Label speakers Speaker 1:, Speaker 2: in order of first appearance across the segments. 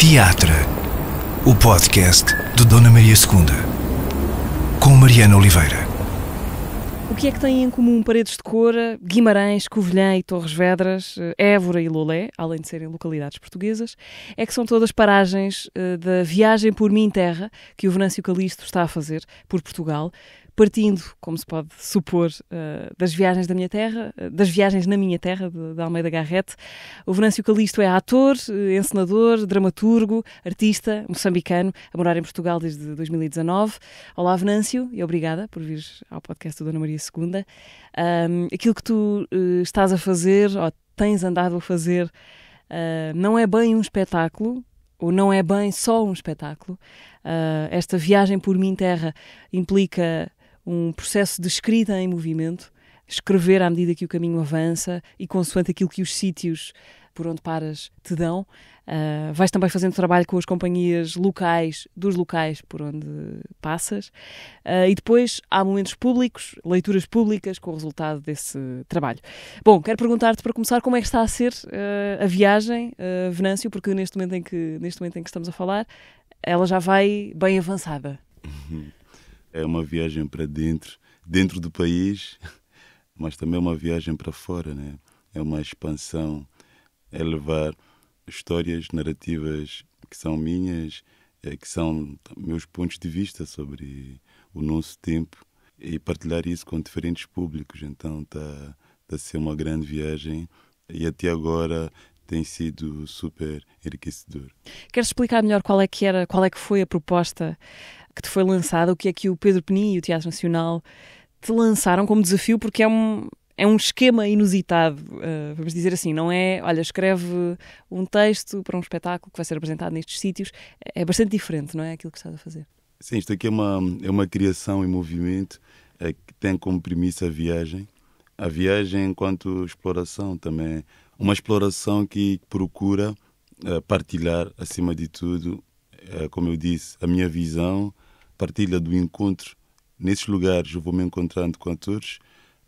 Speaker 1: Teatro, o podcast de Dona Maria II, com Mariana Oliveira.
Speaker 2: O que é que têm em comum Paredes de Coura, Guimarães, Covilhã e Torres Vedras, Évora e Lolé, além de serem localidades portuguesas, é que são todas paragens eh, da viagem por mim terra que o Venâncio Calixto está a fazer por Portugal, partindo, como se pode supor, eh, das viagens da minha terra, eh, das viagens na minha terra, da Almeida Garrete. O Venâncio Calisto é ator, eh, encenador, dramaturgo, artista moçambicano, a morar em Portugal desde 2019. Olá, Venâncio, e obrigada por vir ao podcast do Dona Maria II. Um, aquilo que tu estás a fazer, ou tens andado a fazer, uh, não é bem um espetáculo, ou não é bem só um espetáculo. Uh, esta viagem por mim terra implica um processo de escrita em movimento, escrever à medida que o caminho avança e consoante aquilo que os sítios por onde paras te dão. Uh, vais também fazendo trabalho com as companhias locais, dos locais por onde passas. Uh, e depois há momentos públicos, leituras públicas com o resultado desse trabalho. Bom, quero perguntar-te para começar como é que está a ser uh, a viagem, Venâncio, porque neste momento, em que, neste momento em que estamos a falar, ela já vai bem avançada.
Speaker 3: Uhum. É uma viagem para dentro, dentro do país, mas também é uma viagem para fora, né? É uma expansão, é levar histórias, narrativas que são minhas, é, que são meus pontos de vista sobre o nosso tempo e partilhar isso com diferentes públicos. Então está tá a ser uma grande viagem e até agora tem sido super enriquecedor.
Speaker 2: Queres explicar melhor qual é que era, qual é que foi a proposta que te foi lançada, o que é que o Pedro Peni e o Teatro Nacional te lançaram como desafio, porque é um, é um esquema inusitado, uh, vamos dizer assim, não é, olha, escreve um texto para um espetáculo que vai ser apresentado nestes sítios, é bastante diferente, não é, aquilo que estás a fazer.
Speaker 3: Sim, isto aqui é uma, é uma criação em movimento é, que tem como premissa a viagem, a viagem enquanto exploração também, uma exploração que procura eh, partilhar, acima de tudo, eh, como eu disse, a minha visão, partilha do encontro. Nesses lugares eu vou me encontrando com atores,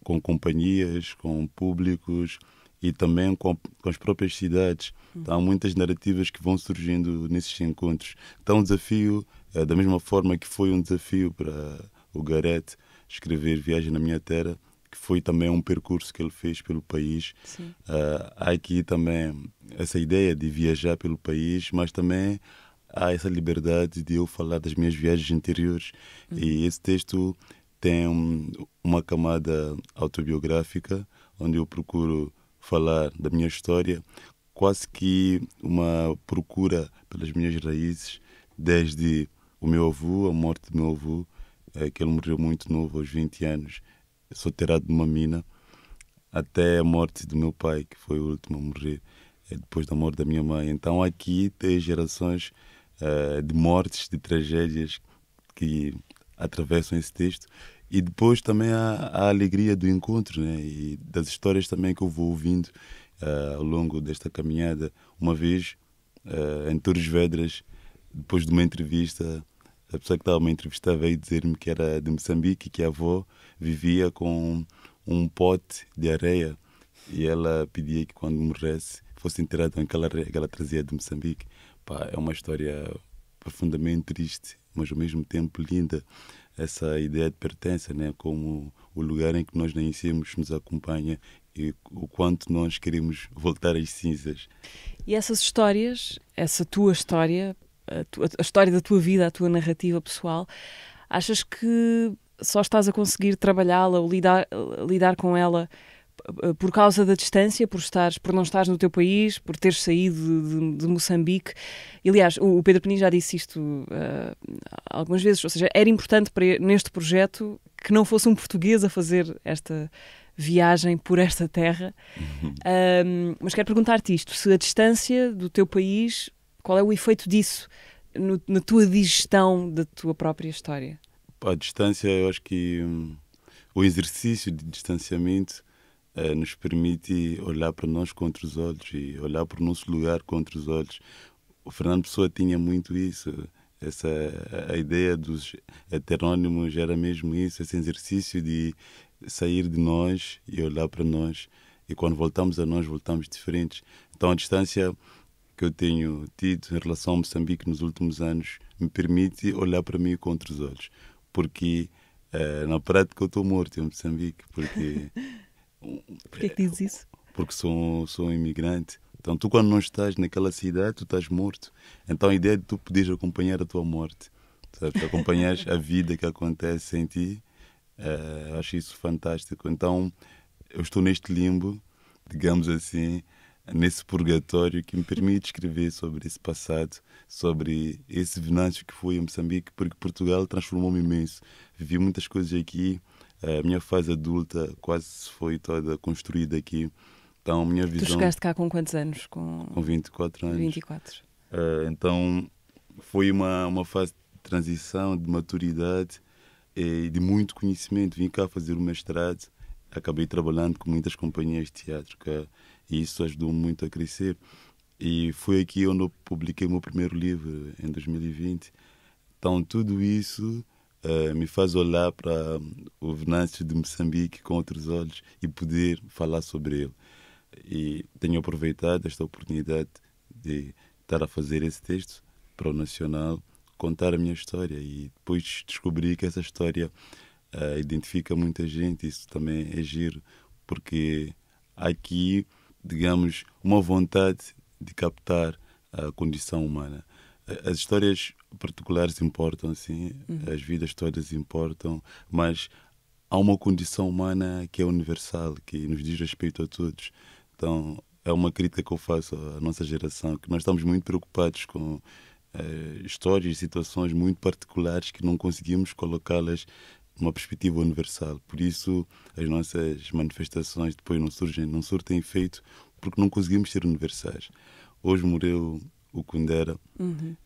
Speaker 3: com companhias, com públicos e também com, com as próprias cidades. Então, há muitas narrativas que vão surgindo nesses encontros. Então, o um desafio, eh, da mesma forma que foi um desafio para o Garete escrever Viagem na Minha Terra, que foi também um percurso que ele fez pelo país. Uh, há aqui também essa ideia de viajar pelo país, mas também há essa liberdade de eu falar das minhas viagens interiores. Uhum. E esse texto tem um, uma camada autobiográfica, onde eu procuro falar da minha história, quase que uma procura pelas minhas raízes, desde o meu avô, a morte do meu avô, é, que ele morreu muito novo, aos 20 anos, solteirado numa mina, até a morte do meu pai, que foi o último a morrer, é, depois da morte da minha mãe. Então aqui tem gerações eh, de mortes, de tragédias que atravessam esse texto. E depois também a, a alegria do encontro né? e das histórias também que eu vou ouvindo uh, ao longo desta caminhada. Uma vez, uh, em Torres Vedras, depois de uma entrevista, a pessoa que estava a me entrevistar veio dizer-me que era de Moçambique, que a avó vivia com um pote de areia e ela pedia que quando morresse fosse enterrado em aquela areia que ela trazia de Moçambique. Pá, é uma história profundamente triste, mas ao mesmo tempo linda. Essa ideia de pertença, né? como o lugar em que nós nascemos nos acompanha e o quanto nós queremos voltar às cinzas.
Speaker 2: E essas histórias, essa tua história, a, tua, a história da tua vida, a tua narrativa pessoal, achas que só estás a conseguir trabalhá-la ou lidar, lidar com ela eh, por causa da distância, por, estares, por não estares no teu país, por teres saído de, de Moçambique. Aliás, o, Pedro Penin já disse isto uh, algumas vezes, ou seja, era importante para, neste projeto que não fosse um português a fazer esta viagem por esta terra. Uhum. Um, mas quero perguntar-te isto, se a distância do teu país, qual é o efeito disso no, na tua digestão da tua própria história?
Speaker 3: A distância, eu acho que... Hum, o exercício de distanciamento eh, nos permite olhar para nós contra os olhos e olhar para o nosso lugar contra os olhos. O Fernando Pessoa tinha muito isso. Essa, a ideia dos heterônimos era mesmo isso, esse exercício de sair de nós e olhar para nós. E quando voltamos a nós, voltamos diferentes. Então a distância que eu tenho tido em relação a Moçambique nos últimos anos me permite olhar para mim contra os olhos. Porque eh, na prática eu estou morto em Moçambique, porque
Speaker 2: Porquê é que dizes isso?
Speaker 3: Porque sou, sou um imigrante. Então, tu, quando não estás naquela cidade, tu estás morto. Então, a ideia é de tu poderes acompanhar a tua morte, sabes? a vida que acontece em ti, uh, acho isso fantástico. Então, eu estou neste limbo, digamos assim, nesse purgatório que me permite escrever sobre esse passado, sobre esse venâncio que foi em Moçambique, porque Portugal transformou-me imenso. Vivi muitas coisas aqui a minha fase adulta quase foi toda construída aqui. Então, minha visão. Tu chegaste
Speaker 2: cá com quantos anos? Com, com 24
Speaker 3: anos. 24. Uh, ah, então, foi uma, uma fase de transição, de maturidade e de muito conhecimento. Vim cá fazer o mestrado, acabei trabalhando com muitas companhias de teatro cá, e isso ajudou muito a crescer. E foi aqui onde eu publiquei o meu primeiro livro, em 2020. Então, tudo isso uh, me faz olhar para hum, o Venâncio de Moçambique com outros olhos e poder falar sobre ele. E tenho aproveitado esta oportunidade de estar a fazer esse texto para o Nacional, contar a minha história e depois descobri que essa história uh, identifica muita gente. Isso também é giro, porque há aqui, digamos, uma vontade de captar a condição humana. Eh, as histórias particulares importam, sim, uhum. as vidas todas importam, mas há uma condição humana que é universal, que nos diz respeito a todos. Então, é uma crítica que eu faço à nossa geração, que nós estamos muito preocupados com eh, histórias e situações muito particulares que não conseguimos colocá-las numa perspectiva universal. Por isso, as nossas manifestações depois não surgem, não surtem efeito, porque não conseguimos ser universais. Hoje morreu o Kundera, uhum.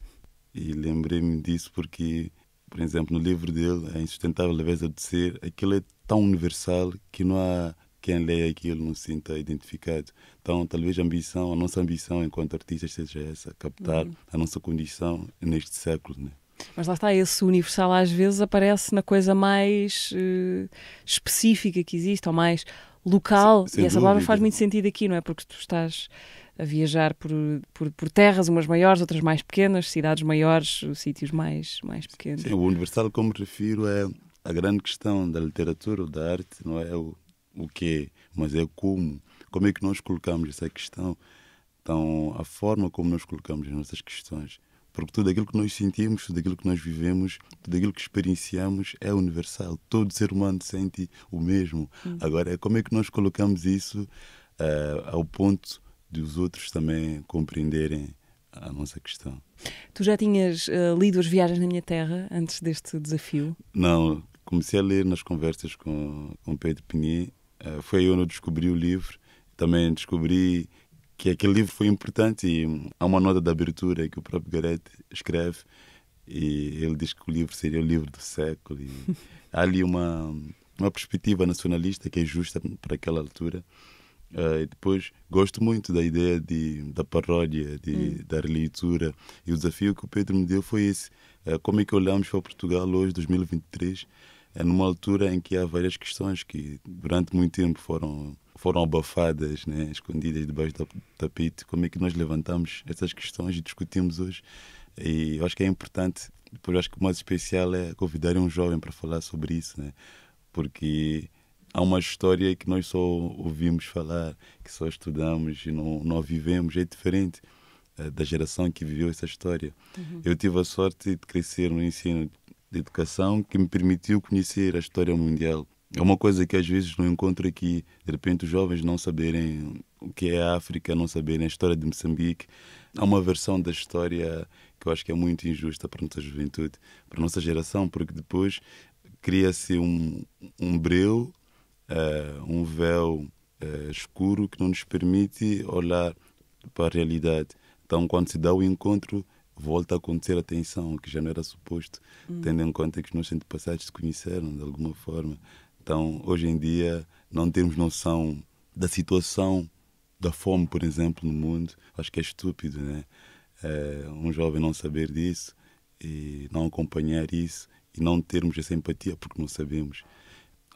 Speaker 3: E lembrei-me disso porque, por exemplo, no livro dele, A Insustentável Leveza de Ser, aquilo é tão universal que não há quem lê aquilo não se sinta identificado. Então, talvez a ambição, a nossa ambição enquanto artistas seja essa, captar uhum. a nossa condição neste século, né?
Speaker 2: Mas lá está, esse universal às vezes aparece na coisa mais uh, específica que existe, ou mais local, sem, sem e essa dúvida. palavra faz muito sentido aqui, não é? Porque tu estás a viajar por, por, por, terras, umas maiores, outras mais pequenas, cidades maiores, sítios mais, mais pequenos. Sim, o universal,
Speaker 3: como refiro, é a grande questão da literatura, da arte, não é, é o, o que, é, mas é como. Como é que nós colocamos essa questão? Então, a forma como nós colocamos as nossas questões. Porque tudo aquilo que nós sentimos, tudo aquilo que nós vivemos, tudo aquilo que experienciamos é universal. Todo ser humano sente o mesmo. Hum. Agora, é como é que nós colocamos isso uh, ao ponto dos outros também compreenderem a nossa questão.
Speaker 2: Tu já tinhas uh, lido As Viagens na Minha Terra antes deste desafio?
Speaker 3: Não, comecei a ler nas conversas com, com Pedro Pinhê. Uh, foi aí onde eu descobri o livro. Também descobri que aquele livro foi importante e há uma nota de abertura que o próprio Gareth escreve e ele diz que o livro seria o livro do século. há ali uma, uma perspectiva nacionalista que é justa para aquela altura Uh, e depois gosto muito da ideia de, da paródia, de, hum. da releitura. E o desafio que o Pedro me deu foi esse: uh, como é que olhamos para Portugal hoje, 2023, é numa altura em que há várias questões que durante muito tempo foram foram abafadas, né, escondidas debaixo do tapete. Como é que nós levantamos essas questões e discutimos hoje? E eu acho que é importante. Depois, acho que o mais especial é convidar um jovem para falar sobre isso, né? Porque há uma história que nós só ouvimos falar, que só estudamos e não, não vivemos, é diferente uh, da geração que viveu essa história. Uhum. Eu tive a sorte de crescer no ensino de educação que me permitiu conhecer a história mundial. É uma coisa que às vezes não encontro aqui, de repente os jovens não saberem o que é a África, não saberem a história de Moçambique. Há uma versão da história que eu acho que é muito injusta para a nossa juventude, para a nossa geração, porque depois cria-se um, um breu uh, um véu uh, escuro que não nos permite olhar para a realidade. Então, quando se dá o encontro, volta a acontecer a tensão, que já não era suposto, hum. tendo em conta que os nossos antepassados se conheceram de alguma forma. Então, hoje em dia, não temos noção da situação da fome, por exemplo, no mundo. Acho que é estúpido, né? É, um jovem não saber disso e não acompanhar isso e não termos essa empatia porque não sabemos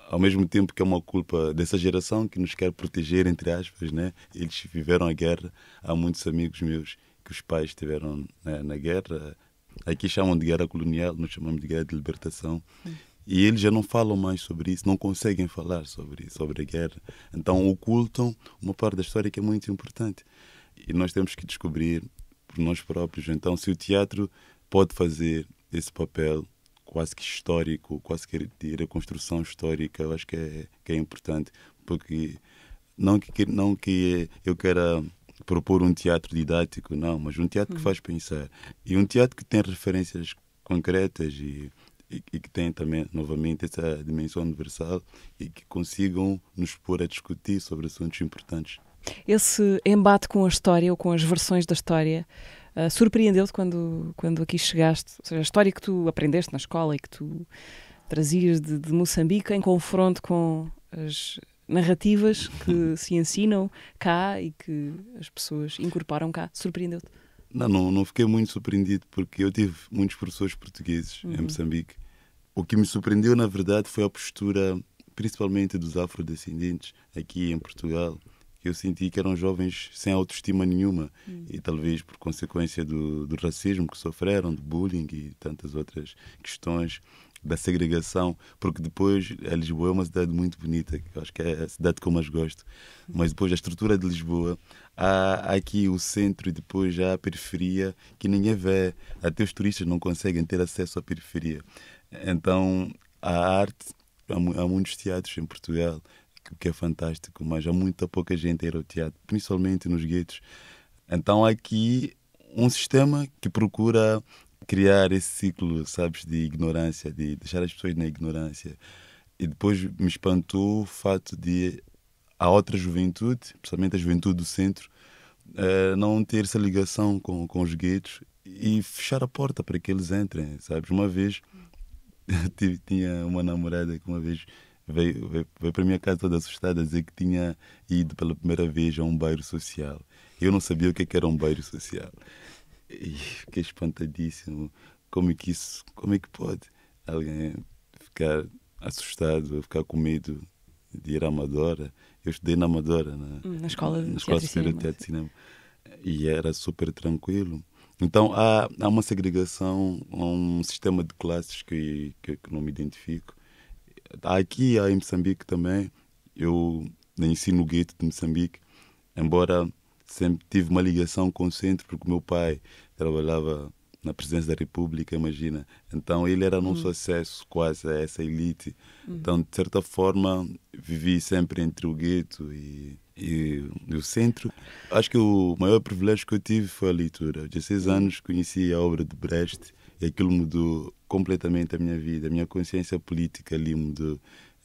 Speaker 3: ao mesmo tempo que é uma culpa dessa geração que nos quer proteger, entre aspas, né? Eles viveram a guerra. Há muitos amigos meus que os pais tiveram né, na guerra. Aqui chamam de guerra colonial, nós chamamos de guerra de libertação. E eles já não falam mais sobre isso, não conseguem falar sobre isso, sobre a guerra. Então ocultam uma parte da história que é muito importante. E nós temos que descobrir por nós próprios. Então, se o teatro pode fazer esse papel quase que histórico, quase que de reconstrução histórica, eu acho que é, que é importante, porque não que, não que eu queira propor um teatro didático, não, mas um teatro que hum. faz pensar. E um teatro que tem referências concretas e, e, e que tem também, novamente, essa dimensão universal e que consigam nos pôr a discutir sobre assuntos importantes.
Speaker 2: Esse embate com a história ou com as versões da história ah, surpreendeu-te quando, quando aqui chegaste? Ou seja, a história que tu aprendeste na escola e que tu trazias de, de Moçambique em confronto com as narrativas que se ensinam cá e que as pessoas incorporam cá, surpreendeu-te?
Speaker 3: Não, não, não fiquei muito surpreendido porque eu tive muitos professores portugueses uhum. em Moçambique. O que me surpreendeu, na verdade, foi a postura, principalmente dos afrodescendentes aqui em Portugal, eu senti que eram jovens sem autoestima nenhuma hum. e talvez por consequência do, do racismo que sofreram, do bullying e tantas outras questões da segregação, porque depois a Lisboa é uma cidade muito bonita, que acho que é a cidade que eu mais gosto, hum. mas depois a estrutura de Lisboa, há, aqui o centro e depois já a periferia, que ninguém vê, até os turistas não conseguem ter acesso à periferia. Então, a arte, há muitos teatros em Portugal, que é fantástico, mas há muita pouca gente a ir ao teatro, principalmente nos guetos. Então há aqui um sistema que procura criar esse ciclo, sabes, de ignorância, de deixar as pessoas na ignorância. E depois me espantou o fato de a outra juventude, principalmente a juventude do centro, eh, não ter essa ligação com, com os guetos e fechar a porta para que eles entrem, sabes? Uma vez tinha uma namorada que uma vez veio, veio, veio para a minha casa toda assustada a dizer que tinha ido pela primeira vez a um bairro social. Eu não sabia o que, é era um bairro social. E fiquei espantadíssimo. Como é que isso, como é que pode alguém ficar assustado, ficar com medo de ir à Amadora? Eu estudei na Amadora, na, na hum, Escola, na escola de Teatro Cinema. E era super tranquilo. Então há, há uma segregação, há um sistema de classes que, que, que não me identifico aqui em Moçambique também, eu nasci no gueto de Moçambique, embora sempre tive uma ligação com o centro, porque meu pai trabalhava na presidência da República, imagina. Então ele era nosso uhum. acesso quase a essa elite. Uhum. Então, de certa forma, vivi sempre entre o gueto e, e, e, o centro. Acho que o maior privilégio que eu tive foi a leitura. Aos 16 hum. anos conheci a obra de Brecht e aquilo mudou completamente a minha vida, a minha consciência política ali mudou.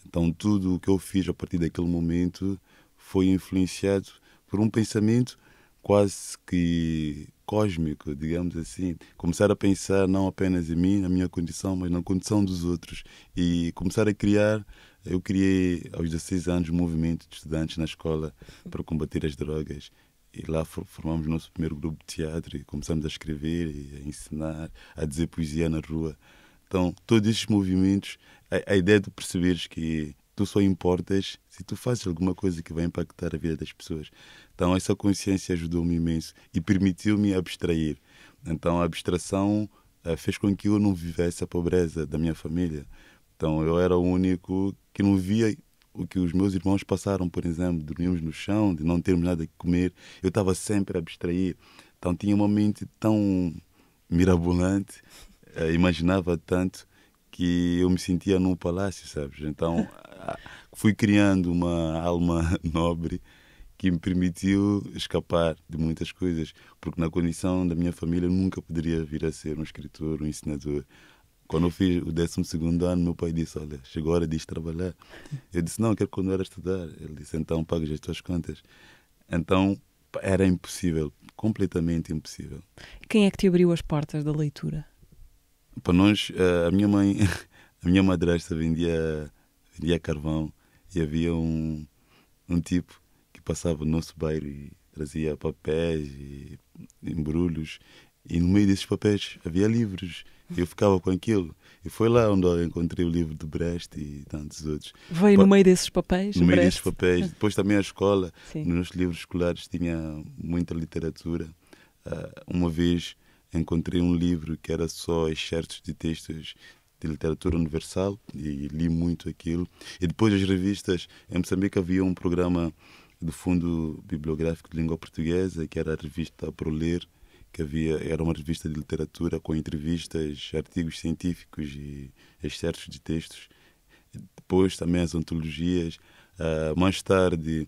Speaker 3: Então, tudo o que eu fiz a partir daquele momento foi influenciado por um pensamento quase que cósmico, digamos assim. Começar a pensar não apenas em mim, na minha condição, mas na condição dos outros. E começar a criar. Eu criei aos 16 anos um movimento de estudantes na escola para combater as drogas. E lá formamos nosso primeiro grupo de teatro e começamos a escrever, e a ensinar, a dizer poesia na rua. Então, todos esses movimentos, a, a ideia de perceberes que tu só importas se tu fazes alguma coisa que vai impactar a vida das pessoas. Então, essa consciência ajudou-me imenso e permitiu-me abstrair. Então, a abstração eh, fez com que eu não vivesse a pobreza da minha família. Então, eu era o único que não via o que os meus irmãos passaram, por exemplo, de dormirmos no chão, de não termos nada que comer, eu estava sempre a abstrair. Então tinha uma mente tão mirabolante, eh, imaginava tanto que eu me sentia num palácio, sabes? Então fui criando uma alma nobre que me permitiu escapar de muitas coisas, porque na condição da minha família nunca poderia vir a ser um escritor, um ensinador quando eu fiz o 12 ano, meu pai disse: Olha, chegou a hora de ir trabalhar. Eu disse: Não, eu quero continuar a estudar. Ele disse: Então pagas as tuas contas. Então era impossível, completamente impossível.
Speaker 2: Quem é que te abriu as portas da leitura?
Speaker 3: Para nós, eh, a minha mãe, a minha madrasta vendia, vendia carvão e havia um, um tipo que passava no nosso bairro e trazia papéis e embrulhos e no meio desses papéis havia livros. Eu ficava com aquilo. E foi lá onde eu encontrei o livro de Brest e tantos outros.
Speaker 2: Veio no meio desses papéis? No meio Brecht. desses papéis.
Speaker 3: Depois também a escola. Sim. Nos livros escolares tinha muita literatura. Uh, uma vez encontrei um livro que era só excertos de textos de literatura universal e li muito aquilo. E depois as revistas. Em Moçambique havia um programa do Fundo Bibliográfico de Língua Portuguesa, que era a revista Proler. Ler que havia era uma revista de literatura com entrevistas, artigos científicos e excertos de textos. Depois também as ontologias. Uh, ah, mais tarde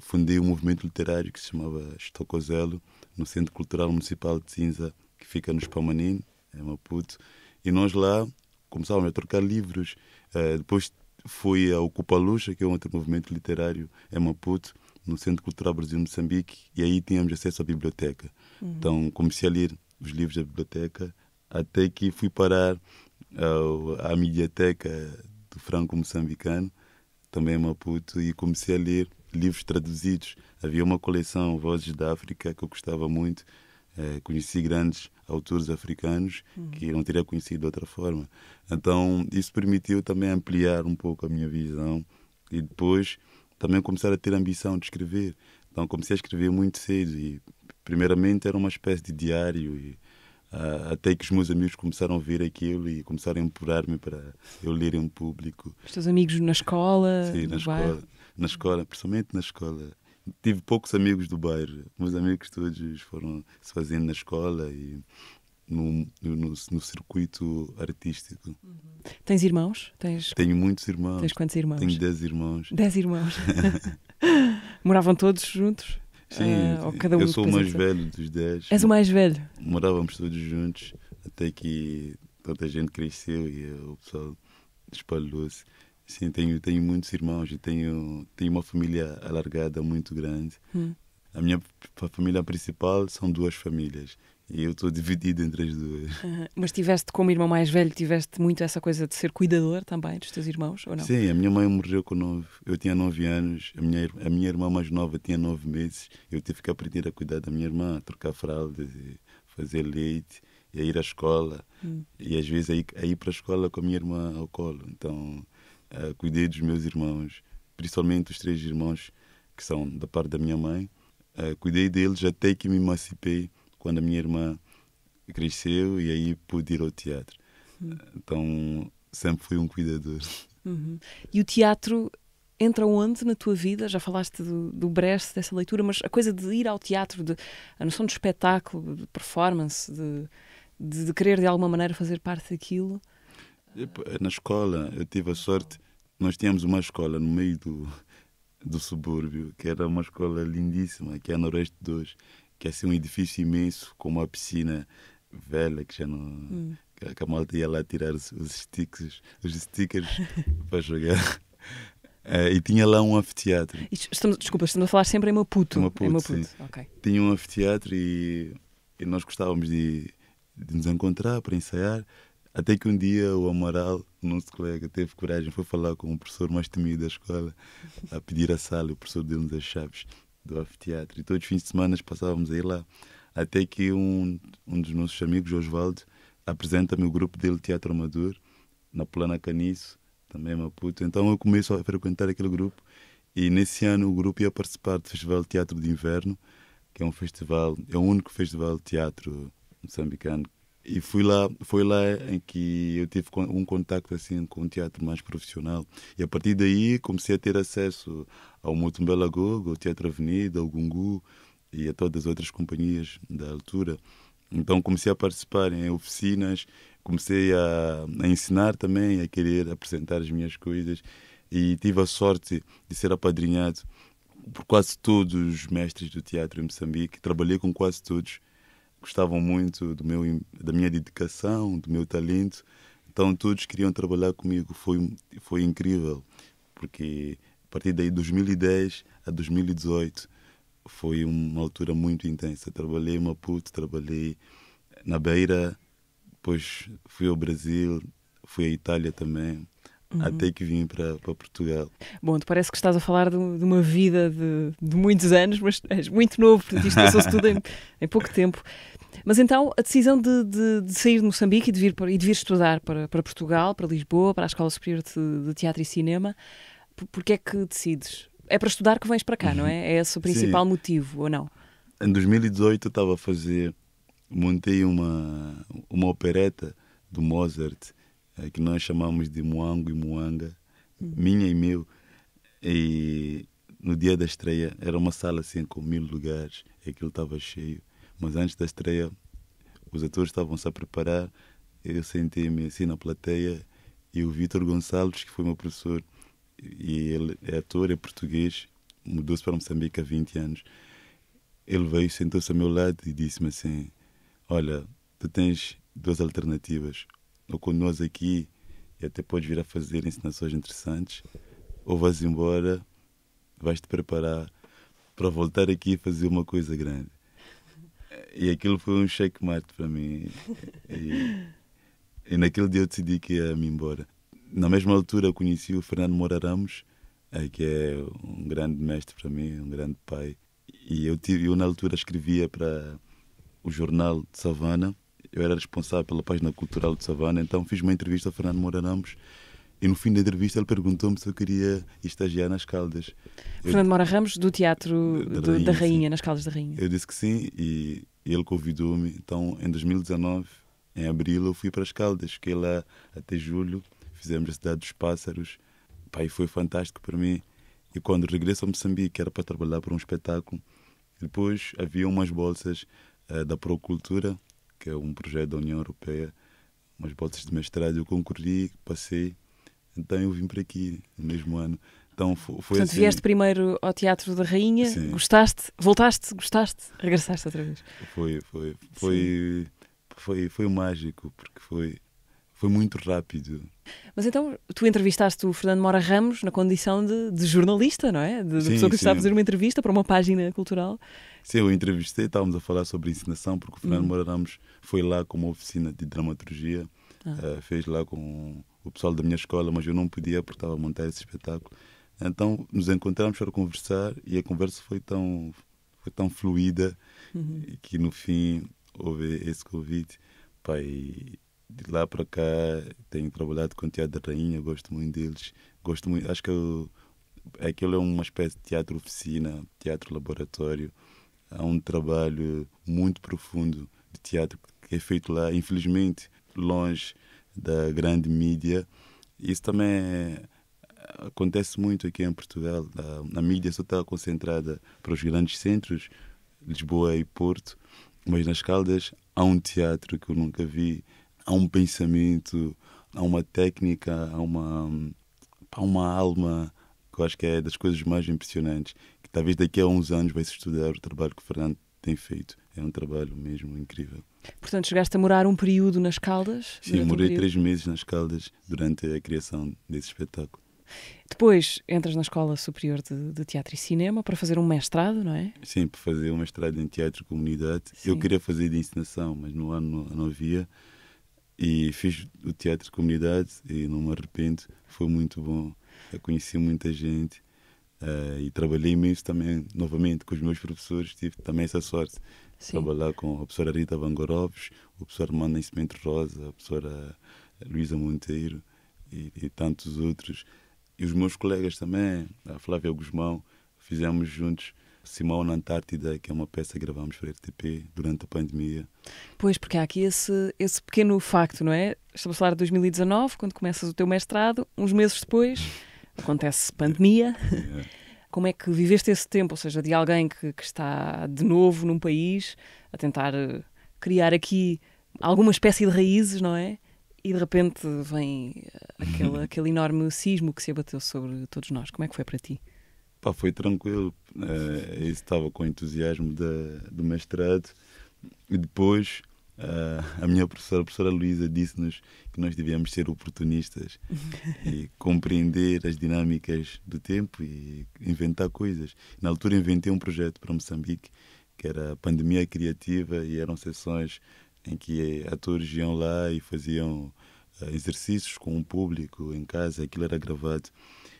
Speaker 3: fundei um movimento literário que se chamava Estocozelo, no Centro Cultural Municipal de Cinza, que fica no Spamanin, em Maputo. E nós lá começávamos a trocar livros. Uh, depois fui a Ocupa que é um outro movimento literário em Maputo no Centro Cultural Brasil Moçambique e aí tínhamos acesso à biblioteca. Uhum. Então comecei a ler os livros da biblioteca até que fui parar ao, à biblioteca do Franco Moçambicano, também em é Maputo, e comecei a ler livros traduzidos. Havia uma coleção Vozes da África que eu gostava muito. Eh, conheci grandes autores africanos uhum. que não teria conhecido de outra forma. Então, isso permitiu também ampliar um pouco a minha visão. E depois, também começar a ter a ambição de escrever. Então comecei a escrever muito cedo e primeiramente era uma espécie de diário e uh, até que os meus amigos começaram a ver aquilo e começaram a empurrar-me para eu ler em público.
Speaker 2: Os teus amigos na escola? Sim, na escola,
Speaker 3: na escola, principalmente na escola. Tive poucos amigos do bairro, meus amigos todos foram se fazendo na escola e no, no, no circuito artístico. Uhum.
Speaker 2: Tens irmãos? Tens... Tenho muitos irmãos. Tens quantos irmãos? Tenho dez irmãos. Dez irmãos. Moravam todos juntos? Sim, uh, ou cada um eu sou o mais velho dos dez. És o mais velho?
Speaker 3: Morávamos todos juntos até que tanta gente cresceu e o pessoal espalhou-se. Sim, tenho, tenho muitos irmãos e tenho, tenho uma família alargada muito grande. Hum. A minha família principal são duas famílias. E eu estou dividido entre as duas.
Speaker 2: Uhum. Mas tiveste, como irmão mais velho, tiveste muito essa coisa de ser cuidador também dos teus irmãos, ou não? Sim,
Speaker 3: a minha mãe morreu com nove Eu tinha nove anos, a minha, a minha irmã mais nova tinha nove meses. Eu tive que aprender a cuidar da minha irmã, a trocar fraldas, fazer leite, e a ir à escola. Uhum. E às vezes a ir, a ir para a escola com a minha irmã ao colo. Então, uh, cuidei dos meus irmãos, principalmente os três irmãos que são da parte da minha mãe. Uh, cuidei deles até que me emancipei quando a minha irmã cresceu e aí pude ir ao teatro. Uhum. Então sempre fui um cuidador.
Speaker 2: Uhum. E o teatro entra onde na tua vida? Já falaste do, do dessa leitura, mas a coisa de ir ao teatro, de, a noção de espetáculo, de performance, de, de, de querer de alguma maneira fazer parte daquilo.
Speaker 3: Na escola, eu tive a sorte, nós tínhamos uma escola no meio do, do subúrbio, que era uma escola lindíssima, que é a Noroeste 2 que é assim, um edifício imenso com uma piscina velha que já não. Hum. Que a malta ia lá tirar os, os sticks, os stickers para jogar. Uh, e tinha lá um anfiteatro.
Speaker 2: Estamos, desculpa, estamos a falar sempre em Maputo. Em Maputo, em Maputo. Sim. Okay.
Speaker 3: Tinha um anfiteatro e, e nós gostávamos de, de, nos encontrar para ensaiar. Até que um dia o Amaral, nosso colega, teve coragem, foi falar com o professor mais temido da escola a pedir a sala e o professor deu-nos as chaves do anfiteatro. E todos os fins de semana passávamos aí lá. Até que um, um dos nossos amigos, Oswaldo, apresenta-me o grupo dele, Teatro Amador, na Plana Caniço, também em é Maputo. Então eu começo a frequentar aquele grupo. E nesse ano o grupo ia participar do Festival de Teatro de Inverno, que é um festival, é o único festival de teatro moçambicano. E fui lá, foi lá em que eu tive um contacto assim com um teatro mais profissional. E a partir daí comecei a ter acesso ao Gogo, ao Teatro Avenida, ao Gungu e a todas as outras companhias da altura. Então comecei a participar em oficinas, comecei a, a ensinar também, a querer apresentar as minhas coisas e tive a sorte de ser apadrinhado por quase todos os mestres do teatro em Moçambique. Trabalhei com quase todos, gostavam muito do meu, da minha dedicação, do meu talento. Então todos queriam trabalhar comigo. Foi, foi incrível, porque partir daí, 2010 a 2018, foi uma altura muito intensa. Trabalhei em Maputo, trabalhei na Beira, depois fui ao Brasil, fui à Itália também. Uhum. até que vim para, para Portugal.
Speaker 2: Bom, te parece que estás a falar de, de uma vida de, de, muitos anos, mas és muito novo, portanto isto passou-se tudo em, em, pouco tempo. Mas então a decisão de, de, de sair de Moçambique e de vir, e vir estudar para, para Portugal, para Lisboa, para a Escola Superior de, Teatro e Cinema, porque é que decides? É para estudar que vens para cá, não é? É esse o principal Sim. motivo, ou não?
Speaker 3: Em 2018 eu estava a fazer, montei uma, uma opereta do Mozart, eh, que nós chamamos de Moango e Moanga, hum. minha e meu. E no dia da estreia era uma sala assim com mil lugares, e aquilo estava cheio. Mas antes da estreia, os atores estavam-se a preparar, eu sentei-me assim na plateia e o Vitor Gonçalves, que foi meu professor, e ele é ator, é português, mudou-se para Moçambique há 20 anos. Ele veio, sentou-se ao meu lado e disse-me assim: Olha, tu tens duas alternativas. Ou connosco aqui e até podes vir a fazer ensinações interessantes, ou vais embora, vais te preparar para voltar aqui e fazer uma coisa grande. E aquilo foi um checkmate para mim. E, e naquele dia eu decidi que ia me embora na mesma altura conheci o Fernando Moura Ramos, eh, que é um grande mestre para mim, um grande pai. E eu, tive, eu na altura escrevia para o jornal de Savana, eu era responsável pela página cultural de Savana, então fiz uma entrevista ao Fernando Moura Ramos e no fim da entrevista ele perguntou-me se eu queria estagiar nas Caldas. Fernando eu... Mora
Speaker 2: Ramos, do Teatro da, Rainha, da Rainha nas Caldas da Rainha.
Speaker 3: Eu disse que sim e ele convidou-me. Então, em 2019, em abril, eu fui para as Caldas, fiquei lá até julho fizemos a Cidade dos Pássaros. Pá, e foi fantástico para mim. E quando regresso a Moçambique, era para trabalhar para um espetáculo. Depois havia umas bolsas uh, da Procultura, que é um projeto da União Europeia, umas bolsas de mestrado. Eu concorri, passei, então eu vim para aqui no mesmo ano. Então foi, foi Portanto, assim. vieste
Speaker 2: primeiro ao Teatro da Rainha, Sim. gostaste, voltaste, gostaste, regressaste outra vez.
Speaker 3: Foi, foi, foi, foi, foi, foi mágico, porque foi, foi muito rápido.
Speaker 2: Mas então, tu entrevistaste o Fernando Mora Ramos na condição de, de jornalista, não é? De, sim, pessoa que sim. está a fazer uma entrevista para uma página cultural.
Speaker 3: Sim, eu entrevistei, estávamos a falar sobre encenação porque o Fernando uhum. Mora Ramos foi lá com uma oficina de dramaturgia, ah. uh, fez lá com o pessoal da minha escola, mas eu não podia porque estava a montar esse espetáculo. Então, nos encontramos para conversar e a conversa foi tão, foi tão fluida uhum. que no fim houve esse convite. para de lá para cá tenho trabalhado com o Teatro Rainha, gosto muito deles. Gosto muito, acho que eu, aquilo é uma espécie de teatro oficina, teatro laboratório. Há um trabalho muito profundo de teatro que é feito lá, infelizmente, longe da grande mídia. Isso também acontece muito aqui em Portugal. A, a mídia só está concentrada para os grandes centros, Lisboa e Porto, mas nas Caldas há um teatro que eu nunca vi há um pensamento, há uma técnica, há uma, a uma alma que eu acho que é das coisas mais impressionantes. Que talvez daqui a uns anos vai-se estudar o trabalho que o Fernando tem feito. É um trabalho mesmo incrível.
Speaker 2: Portanto, chegaste a morar um período nas Caldas? Sim, morei um três
Speaker 3: meses nas Caldas durante a criação desse espetáculo.
Speaker 2: Depois entras na Escola Superior de, de, Teatro e Cinema para fazer um mestrado, não é?
Speaker 3: Sim, para fazer um mestrado em Teatro e Comunidade. Sim. Eu queria fazer de ensinação, mas no ano não havia. E fiz o teatro de comunidade e não me arrependo, foi muito bom. Eu conheci muita gente uh, e trabalhei imenso também, novamente, com os meus professores, tive também essa sorte. Sim. Trabalhar com a professora Rita Vangorovs, o professor Armando Nascimento Rosa, a professora eh, Luísa Monteiro e, e tantos outros. E os meus colegas também, a Flávia Guzmão, fizemos juntos Simão na Antártida, que é uma peça que gravamos para a RTP durante a pandemia.
Speaker 2: Pois, porque há aqui esse, esse pequeno facto, não é? Estamos a falar de 2019, quando começas o teu mestrado, uns meses depois acontece pandemia. é. Como é que viveste esse tempo? Ou seja, de alguém que, que está de novo num país a tentar eh, criar aqui alguma espécie de raízes, não é? e de repente vem eh, aquele, aquele enorme sismo que se abateu sobre todos nós. Como é que foi para ti?
Speaker 3: Pá, foi tranquilo. Uh, eh, eu estava com entusiasmo de, do mestrado e depois uh, a minha professora, a professora Luísa, disse-nos que nós devíamos ser oportunistas e compreender as dinâmicas do tempo e inventar coisas. Na altura inventei um projeto para Moçambique que era a Pandemia Criativa e eram sessões em que atores iam lá e faziam eh, exercícios com o público em casa, aquilo era gravado.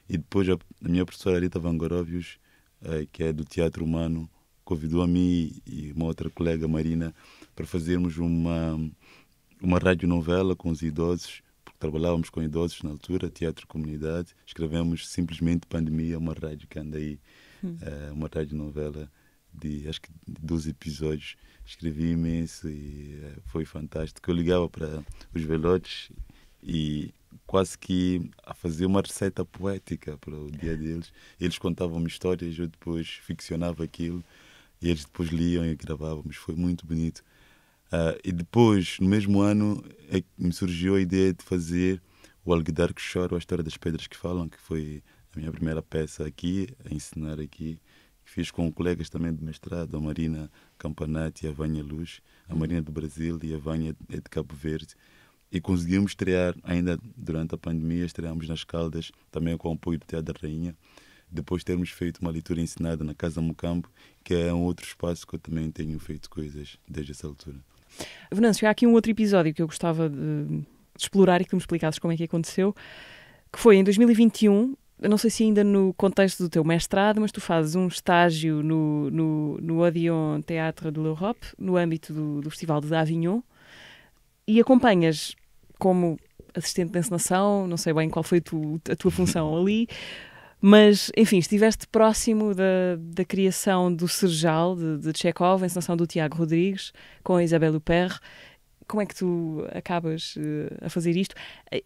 Speaker 3: E depois a, minha professora Rita Vangorovius, eh, que é do Teatro Humano, convidou a mim e uma outra colega, Marina, para fazermos uma, uma radionovela com os idosos, porque trabalhávamos com idosos na altura, Teatro Comunidade. Escrevemos simplesmente Pandemia, uma rádio que anda aí, hum. Eh, uma radionovela de acho que 12 episódios. Escrevi imenso e eh, foi fantástico. Eu ligava para os velotes e quase que a fazer uma receita poética para o dia é. deles. Eles contavam-me histórias, eu depois ficcionava aquilo, e eles depois liam e gravávamos. Foi muito bonito. Uh, e depois, no mesmo ano, é me surgiu a ideia de fazer o Alguidar que Chora, a História das Pedras que Falam, que foi a minha primeira peça aqui, a ensinar aqui. Fiz com colegas também de mestrado, a Marina Campanati e a Vânia Luz. A uhum. Marina do Brasil e a Vânia é de Cabo Verde e conseguimos estrear, ainda durante a pandemia, estreamos nas Caldas, também com o apoio do Teatro da Rainha. Depois termos feito uma leitura ensinada na Casa Mucambo, que é um outro espaço que eu também tenho feito coisas desde essa altura.
Speaker 2: Venâncio, há aqui um outro episódio que eu gostava de explorar e que tu me explicasses como é que aconteceu, que foi em 2021 não sei se ainda no contexto do teu mestrado, mas tu fazes um estágio no, no, no Odeon Théâtre de l'Europe, no âmbito do, do Festival de Avignon, e acompanhas como assistente de encenação, não sei bem qual foi tu, a tua função ali, mas enfim, estiveste próximo da, da criação do Serjal de, de Chekhov, a encenação do Tiago Rodrigues, com a Isabel Huppert. Como é que tu acabas uh, a fazer isto?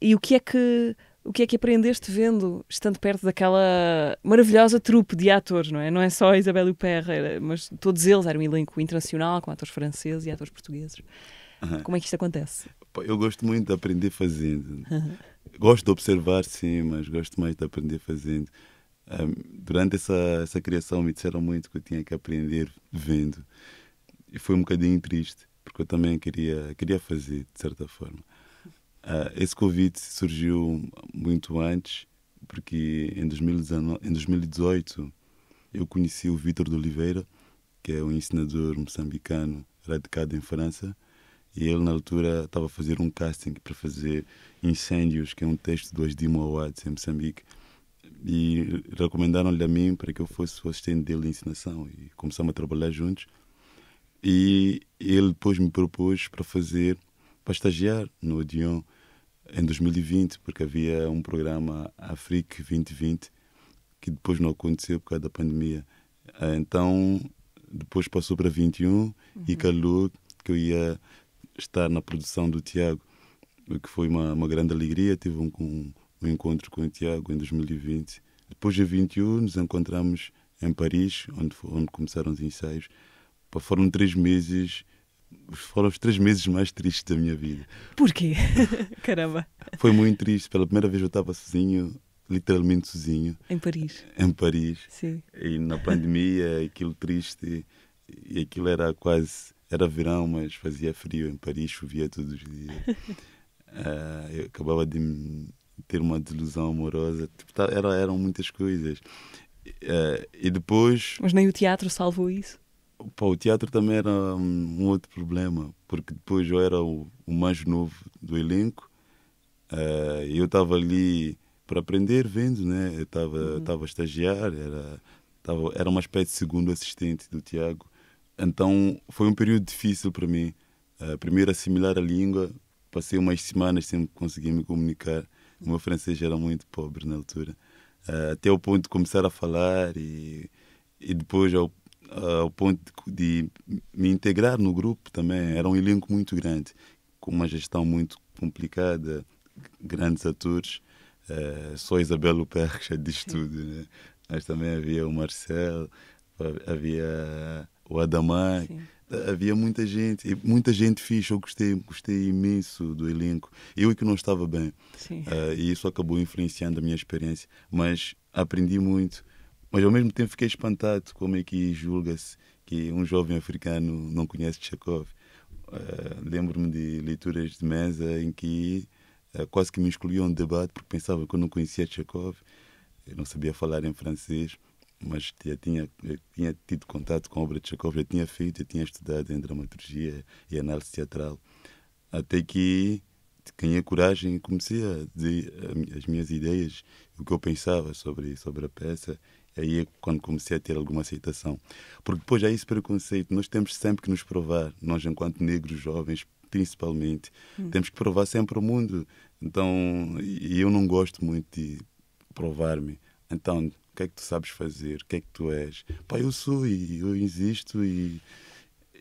Speaker 2: E o que é que o que é que aprendeste vendo, estando perto daquela maravilhosa trupe de atores, não é? Não é só Isabel Huppert, mas todos eles eram um elenco internacional, com atores franceses e atores portugueses. Uhum. Como é que isto acontece?
Speaker 3: Eu gosto muito de aprender fazendo. Gosto de observar, sim, mas gosto mais de aprender fazendo. Um, durante essa, essa criação, me disseram muito que eu tinha que aprender vendo. E foi um bocadinho triste, porque eu também queria, queria fazer, de certa forma. Uh, esse convite surgiu muito antes, porque em, 2019, em 2018 eu conheci o Vítor de Oliveira, que é um ensinador moçambicano radicado em França e ele, na altura, estava a fazer um casting para fazer Incêndios, que é um texto de dois Dimo em Moçambique. E recomendaram-lhe a mim para que eu fosse o assistente dele de ensinação. E começamos a trabalhar juntos. E ele depois me propôs para fazer, para estagiar no Odeon em 2020, porque havia um programa Afrique 2020 que depois não aconteceu por causa da pandemia. Ah, então, depois passou para 21 uhum. e calou que eu ia estar na produção do Tiago, o que foi uma, uma grande alegria. Tive um, um, um, encontro com o Tiago em 2020. Depois de 21, nos encontramos em Paris, onde, onde começaram os ensaios. Foram três meses foram os três meses mais tristes da minha vida. Porquê? Caramba! Foi muito triste. Pela primeira vez eu estava sozinho, literalmente sozinho. Em Paris. Em Paris. Sim. E na pandemia, aquilo triste. E aquilo era quase era verão, mas fazia frio em Paris, chovia todos os dias. uh, eu acabava de ter uma delusão amorosa. Tipo, tá, era, eram muitas coisas. Uh, e depois.
Speaker 2: Mas nem o teatro salvou isso?
Speaker 3: o teatro também era um, um outro problema, porque depois eu era o, o mais novo do elenco e uh, eu estava ali para aprender vendo, né? Eu estava uhum. a estagiar, era, tava, era uma espécie de segundo assistente do Tiago. Então foi um período difícil para mim. Uh, primeiro assimilar a língua, passei umas semanas sem conseguir me comunicar. O meu francês era muito pobre na altura. Uh, até o ponto de começar a falar e, e depois ao, ao ponto de, de me integrar no grupo também. Era um elenco muito grande, com uma gestão muito complicada, grandes atores. Uh, só Isabel Luper que já diz tudo, né? mas também havia o Marcel, havia o Adamai. Havia muita gente, muita gente fixe, eu gostei, gostei imenso do elenco. Eu é que não estava bem. Uh, e isso acabou influenciando a minha experiência. Mas aprendi muito. Mas ao mesmo tempo fiquei espantado como é que julga-se que um jovem africano não conhece Tchekov. Uh, ah, Lembro-me de leituras de mesa em que uh, quase que me excluíam um debate porque pensava que eu não conhecia Tchekov. Eu não sabia falar em francês mas já tinha, já tinha tido contato com a obra de Chekhov, já tinha feito, já tinha estudado em dramaturgia e análise teatral. Até que ganhei coragem e comecei a dizer eh, as minhas ideias, o que eu pensava sobre, sobre a peça. E aí é quando comecei a ter alguma aceitação. Porque depois há esse preconceito, nós temos sempre que nos provar, nós, enquanto negros jovens, principalmente, hum. temos que provar sempre o mundo. Então, e eu não gosto muito de provar-me. Então, o que é que tu sabes fazer? O que é que tu és? Pá, eu sou e eu existo e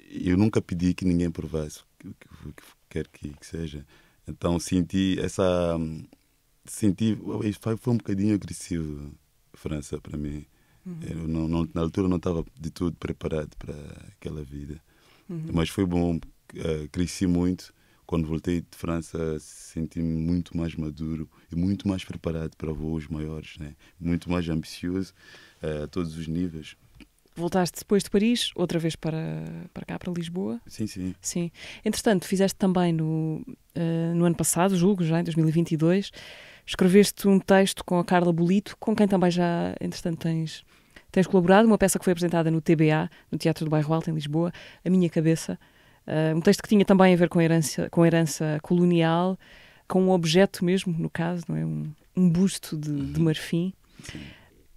Speaker 3: eu nunca pedi que ninguém provasse o que, o que quer que, que seja. Então senti essa. Senti. Foi um bocadinho agressivo, França, para mim. Uhum. Eu não, não, na altura não estava de tudo preparado para aquela vida. Uhum. Mas foi bom, uh, cresci muito quando voltei de França, senti-me muito mais maduro e muito mais preparado para voos maiores, né? muito mais ambicioso uh, a todos os níveis.
Speaker 2: Voltaste depois de Paris, outra vez para, para cá, para Lisboa? Sim, sim. Sim. Entretanto, fizeste também no, uh, no ano passado, julgo já, em 2022, escreveste um texto com a Carla Bolito, com quem também já, entretanto, tens tens colaborado uma peça que foi apresentada no TBA, no Teatro do Bairro Alto, em Lisboa, A Minha Cabeça. Uh, um texto que tinha também a ver com herança, com herança colonial, com um objeto mesmo, no caso, não é? um, um busto de, uhum. de marfim. Sim.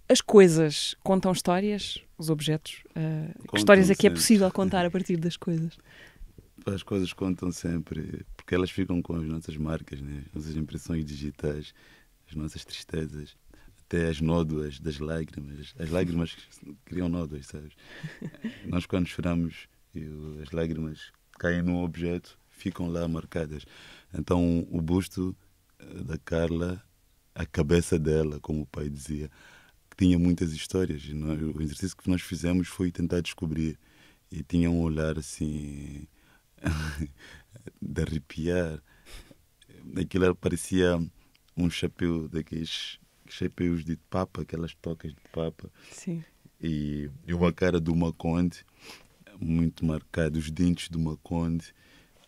Speaker 2: As coisas contam histórias, os objetos. Uh, que histórias é que é possível contar a partir das coisas?
Speaker 3: As coisas contam sempre, porque elas ficam com as nossas marcas, né? as nossas impressões digitais, as nossas tristezas, até as nódoas das lágrimas. As lágrimas criam nódoas, sabes? Nós, quando choramos, as lágrimas caem num objeto, ficam lá marcadas. Então o busto eh, da Carla, a cabeça dela, como o pai dizia, tinha muitas histórias. Nós, o exercício que nós fizemos foi tentar descobrir. E tinha um olhar assim. de arrepiar. Aquilo parecia um chapéu daqueles chapéus de papa, aquelas tocas de papa. Sim. E, e uma cara de uma conde muito marcado, os dentes do Maconde.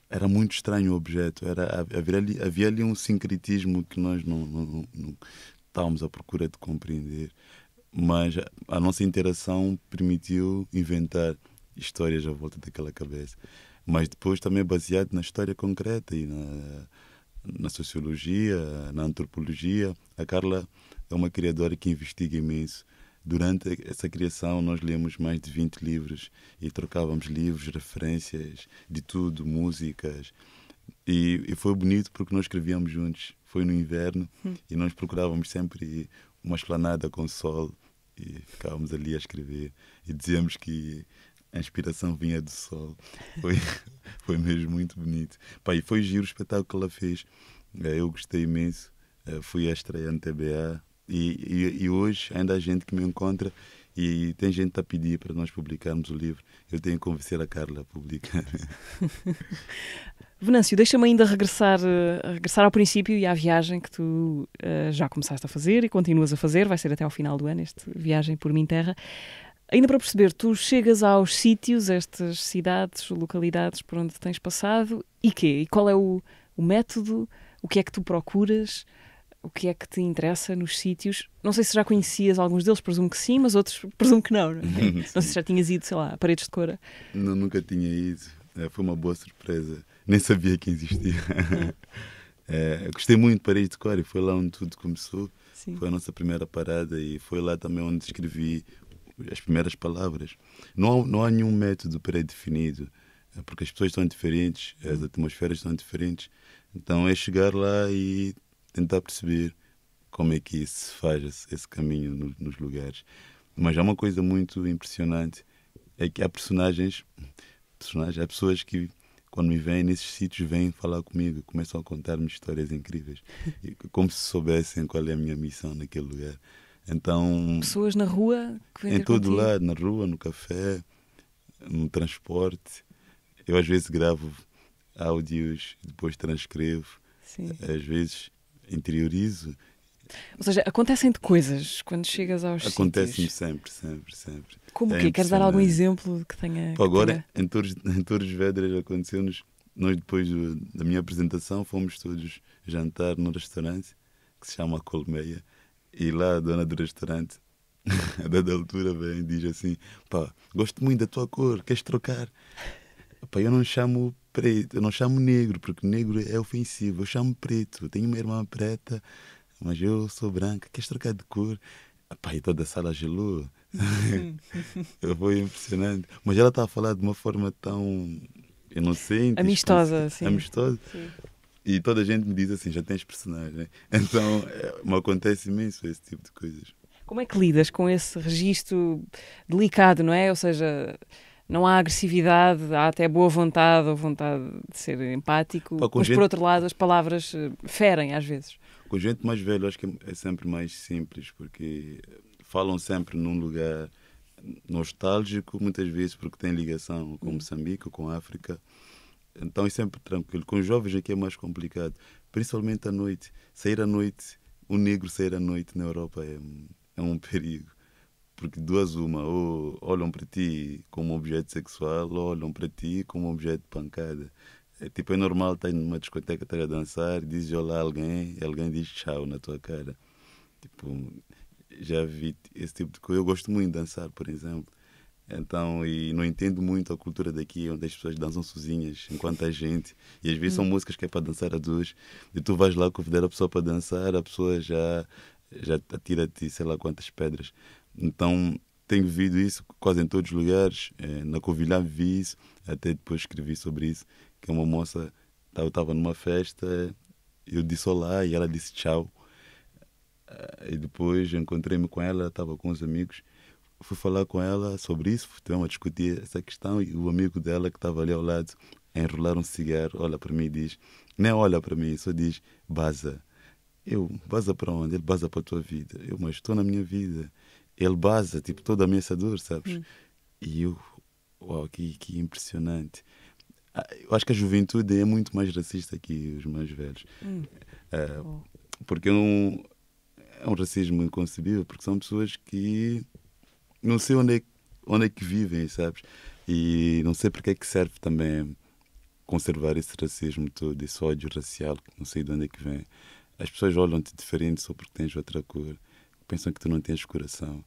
Speaker 3: Era muito estranho o objeto. Era, havia, ali, havia ali um sincretismo que nós não, não, não, não estávamos à procura de compreender. Mas a nossa interação permitiu inventar histórias à volta daquela cabeça. Mas depois também é baseado na história concreta e na, na sociologia, na antropologia. A Carla é uma criadora que investiga imenso Durante essa criação, nós lemos mais de 20 livros e trocávamos livros, referências, de tudo, músicas. E, e foi bonito porque nós escrevíamos juntos. Foi no inverno hum. e nós procurávamos sempre uma esplanada com sol e ficávamos ali a escrever e dizíamos que a inspiração vinha do sol. Foi, foi mesmo muito bonito. Pá, e foi giro o espetáculo que ela fez. Eh, eu gostei imenso. Eh, fui à estreia no TBA, e, e, e hoje ainda há gente que me encontra e tem gente a pedir para nós publicarmos o livro. Eu tenho que convencer a Carla a publicar.
Speaker 2: Venâncio, deixa-me ainda regressar, eh, regressar ao princípio e à viagem que tu uh, já começaste a fazer e continuas a fazer, vai ser até ao final do ano, este Viagem por Mim Terra. Ainda para perceber, tu chegas aos sítios, estas cidades, localidades por onde tens passado e quê? E qual é o, o método? O que é que tu procuras? o que é que te interessa nos sítios. Não sei se já conhecias alguns deles, presumo que sim, mas outros presumo que não. Não, é? Uhum, não sei se já tinhas ido, sei lá, a Paredes de Cora.
Speaker 3: Não, nunca tinha ido. É, foi uma boa surpresa. Nem sabia que existia. é, gostei muito de Paredes de Cora e foi lá onde tudo começou. Sim. Foi a nossa primeira parada e foi lá também onde escrevi as primeiras palavras. Não há, não há nenhum método pré-definido, é, porque as pessoas estão diferentes, as uhum. atmosferas estão diferentes. Então é chegar lá e tentar perceber como é que se faz esse, caminho nos lugares. Mas há uma coisa muito impressionante, é que há personagens, personagens há pessoas que quando me vêm nesses sítios, vêm falar comigo, começam a contar-me histórias incríveis, como se soubessem qual é a minha missão naquele lugar. Então.
Speaker 2: Pessoas na rua que vêm Em todo contigo. lado,
Speaker 3: na rua, no café, no transporte. Eu às vezes gravo áudios, depois transcrevo. Sim. Às vezes interiorizo.
Speaker 2: Ou seja, acontecem-te coisas quando chegas aos Acontecem-me
Speaker 3: sempre, sempre, sempre. Como é que? Queres dar algum exemplo que tenha... Agora, que tenha... em Torres, Vedras aconteceu-nos... Nós, depois da minha apresentação, fomos todos jantar num restaurante que se chama Colmeia. E lá a dona do restaurante, a dada altura, vem e diz assim: pá, gosto muito da tua cor, queres trocar? Pá, eu não chamo preto. Eu não chamo negro, porque negro é ofensivo. Eu chamo preto. Eu tenho uma irmã preta, mas eu sou branca. Queres trocar de cor? Pai, toda a sala hum. gelou. fui impressionante. Mas ela está a falar de uma forma tão inocente. Amistosa, é sim. Amistosa. Sim. E toda a gente me diz assim, já tens personagem. Então, é, me acontece imenso esse tipo de coisas.
Speaker 2: Como é que lidas com esse registro delicado, não é? Ou seja, não há agressividade, há até boa vontade ou vontade de ser empático, Pá, mas gente... por outro lado as palavras eh, ferem às vezes.
Speaker 3: Com gente mais velha acho que é sempre mais simples, porque falam sempre num lugar nostálgico, muitas vezes porque tem ligação com hum. Moçambique, com a África. Então é sempre tranquilo. Com os jovens aqui é mais complicado, principalmente à noite. Sair à noite, o negro sair à noite na Europa é, é um perigo. Porque duas uma, ou olham para ti como objeto sexual, ou olham para ti como objeto de pancada. É, tipo, é normal estar tá numa discoteca, estar tá a dançar, dizes olá a alguém, e alguém diz tchau na tua cara. Tipo, já vi esse tipo de coisa. Eu gosto muito de dançar, por exemplo. Então, e não entendo muito a cultura daqui, onde as pessoas dançam sozinhas, enquanto a gente. E às vezes hum. são músicas que é para dançar a dois. E tu vais lá convidar a pessoa para dançar, a pessoa já, já atira-te sei lá quantas pedras. Então tenho vivido isso quase em todos os lugares. É, na Covilhã vi isso, até depois escrevi sobre isso, que uma moça tá, eu estava numa festa, eu disse olá e ela disse tchau. Ah, e depois encontrei-me com ela, estava com os amigos, fui falar com ela sobre isso, estivemos a discutir essa questão e o amigo dela que estava ali ao lado a enrolar um cigarro, olha para mim e diz, nem é olha para mim, só diz, baza. Eu, baza para onde? Ele, baza para a tua vida. Eu, mas estou na minha vida ele baza tipo, todo dura sabes? Hum. E eu, uau, que, que impressionante. Ah, eu acho que a juventude é muito mais racista que os mais velhos. Hum. Ah, porque é um, é um racismo inconcebível, porque são pessoas que não sei onde é, onde é que vivem, sabes? E não sei porque é que serve também conservar esse racismo todo, esse ódio racial, que não sei de onde é que vem. As pessoas olham-te diferente só porque tens outra cor pensam que tu não tens coração.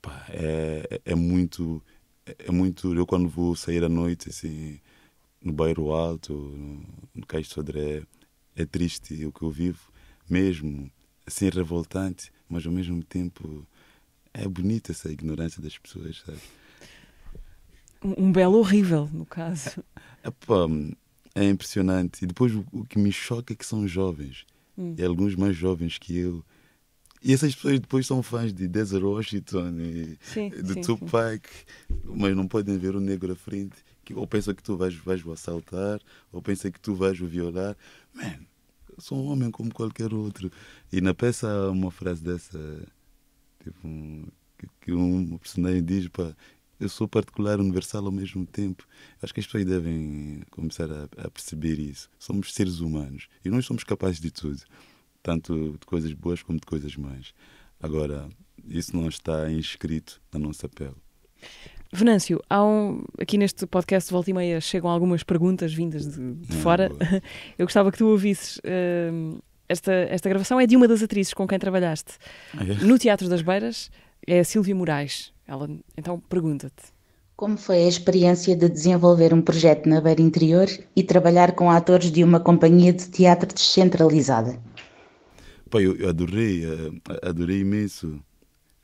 Speaker 3: Pá, é, é, é muito. É muito. Eu quando vou sair à noite, assim, no bairro alto, no, no Cais de Sodré, é triste o que eu vivo, mesmo. Assim, revoltante, mas ao mesmo tempo é bonita essa ignorância das pessoas, sabe?
Speaker 2: Um belo horrível, no caso.
Speaker 3: É, é impressionante. E depois o, que me choca é que são jovens. Hum. E alguns mais jovens que eu e essas pessoas depois são fãs de Desert Washington e sim, de sim, Tupac, sim. mas não podem ver o negro à frente. Que, ou pensa que tu vais, vais o assaltar, ou pensa que tu vais o violar. Man, sou um homem como qualquer outro. E na peça há uma frase dessa, tipo, que, que um personagem diz: para, eu sou particular, universal ao mesmo tempo. Acho que as pessoas devem começar a, a perceber isso. Somos seres humanos e nós somos capazes de tudo tanto de coisas boas como de coisas más. Agora, isso não está inscrito na nossa pele.
Speaker 2: Venâncio, um, aqui neste podcast Volta e Meia chegam algumas perguntas vindas de, de ah, fora. Boa. Eu gostava que tu ouvisses. Uh, esta, esta gravação é de uma das atrizes com quem trabalhaste ah, é. no Teatro das Beiras, é a Silvia Moraes. Ela, então pergunta-te.
Speaker 3: Como foi a experiência de desenvolver um projeto na Beira Interior e trabalhar com atores de uma companhia de teatro descentralizada? Epá, eu adorei, eh, adorei imenso.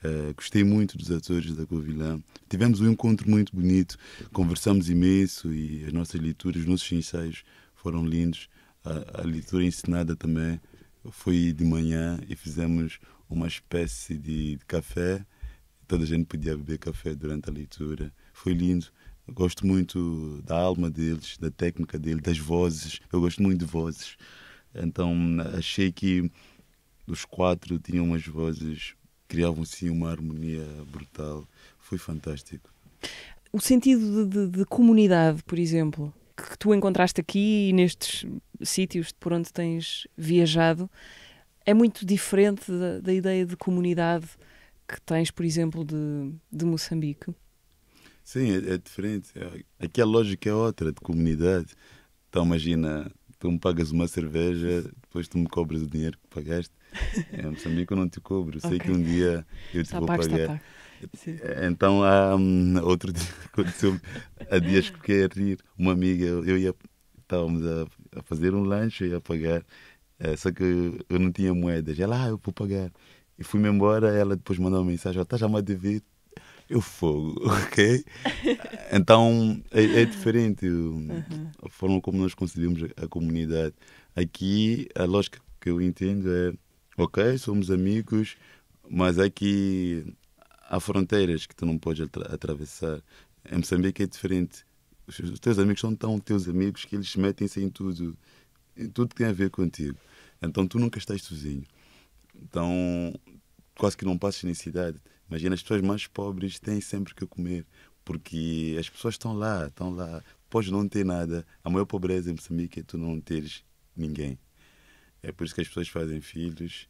Speaker 3: Uh, gostei muito dos atores da Covilhã Tivemos um encontro muito bonito, conversamos imenso e as nossas leituras, os nossos ensaios foram lindos. A, a leitura ensinada também foi de manhã e fizemos uma espécie de, de, café. Toda a gente podia beber café durante a leitura. Foi lindo. gosto muito da alma deles, da técnica deles, das vozes. Eu gosto muito de vozes. Então achei que os quatro tinham umas vozes, criavam assim uma harmonia brutal. Foi fantástico.
Speaker 2: O sentido de, de, de comunidade, por exemplo, que tu encontraste aqui e nestes sítios por onde tens viajado, é muito diferente da, da ideia de comunidade que tens, por exemplo, de, de Moçambique.
Speaker 3: Sim, é, é, diferente. É, aqui a lógica é outra, de comunidade. Então imagina, tu me pagas uma cerveja, depois tu me cobras o dinheiro que pagaste. Em é, Moçambique eu não te cobro, okay. sei que um dia eu te está vou pago, pagar. Então há um, outro dia aconteceu há dias que fiquei a rir, uma amiga, eu ia estávamos a, a fazer um lanche, eu ia pagar, é, só que eu, não tinha moedas. Ela, ah, eu vou pagar. E fui-me embora, ela depois mandou uma mensagem, estás a mais devido, Eu fogo, ok? então é, é diferente uhum. a forma como nós conseguimos a comunidade. Aqui a lógica que eu entendo é ok, somos amigos, mas aqui é há fronteiras que tu não podes atravessar. Em Moçambique é diferente. Os teus amigos são tão teus amigos que eles metem-se em tudo, em tudo que tem a ver contigo. Então tu nunca estás sozinho. Então quase que não passas necessidade. Imagina, as pessoas mais pobres têm sempre que comer, porque as pessoas estão lá, estão lá. Podes não ter nada. A maior pobreza em Moçambique é tu não teres ninguém. É por isso que as pessoas fazem filhos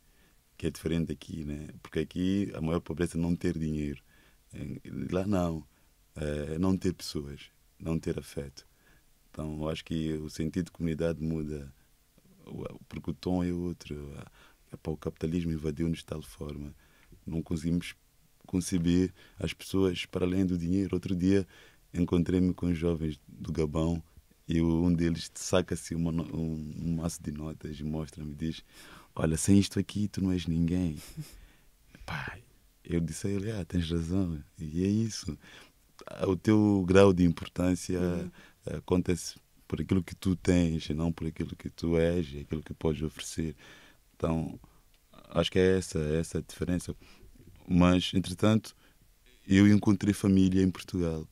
Speaker 3: que é diferente aqui, né? Porque aqui a maior pobreza é não ter dinheiro. Eh, lá não. Eh, é não ter pessoas, não ter afeto. Então, eu acho que o sentido de comunidade muda, porque o tom é outro. É o capitalismo invadiu-nos de tal forma. Não conseguimos conceber as pessoas para além do dinheiro. Outro dia encontrei-me com jovens do Gabão e um deles saca-se assim um, um maço de notas e mostra-me diz: Olha, sem isto aqui tu não és ninguém. Pai, eu disse a ele: Ah, tens razão. E é isso. Ah, o teu grau de importância uhum. acontece ah, por aquilo que tu tens, não por aquilo que tu és e aquilo que podes oferecer. Então, acho que é essa, é essa a diferença. Mas, entretanto, eu encontrei família em Portugal.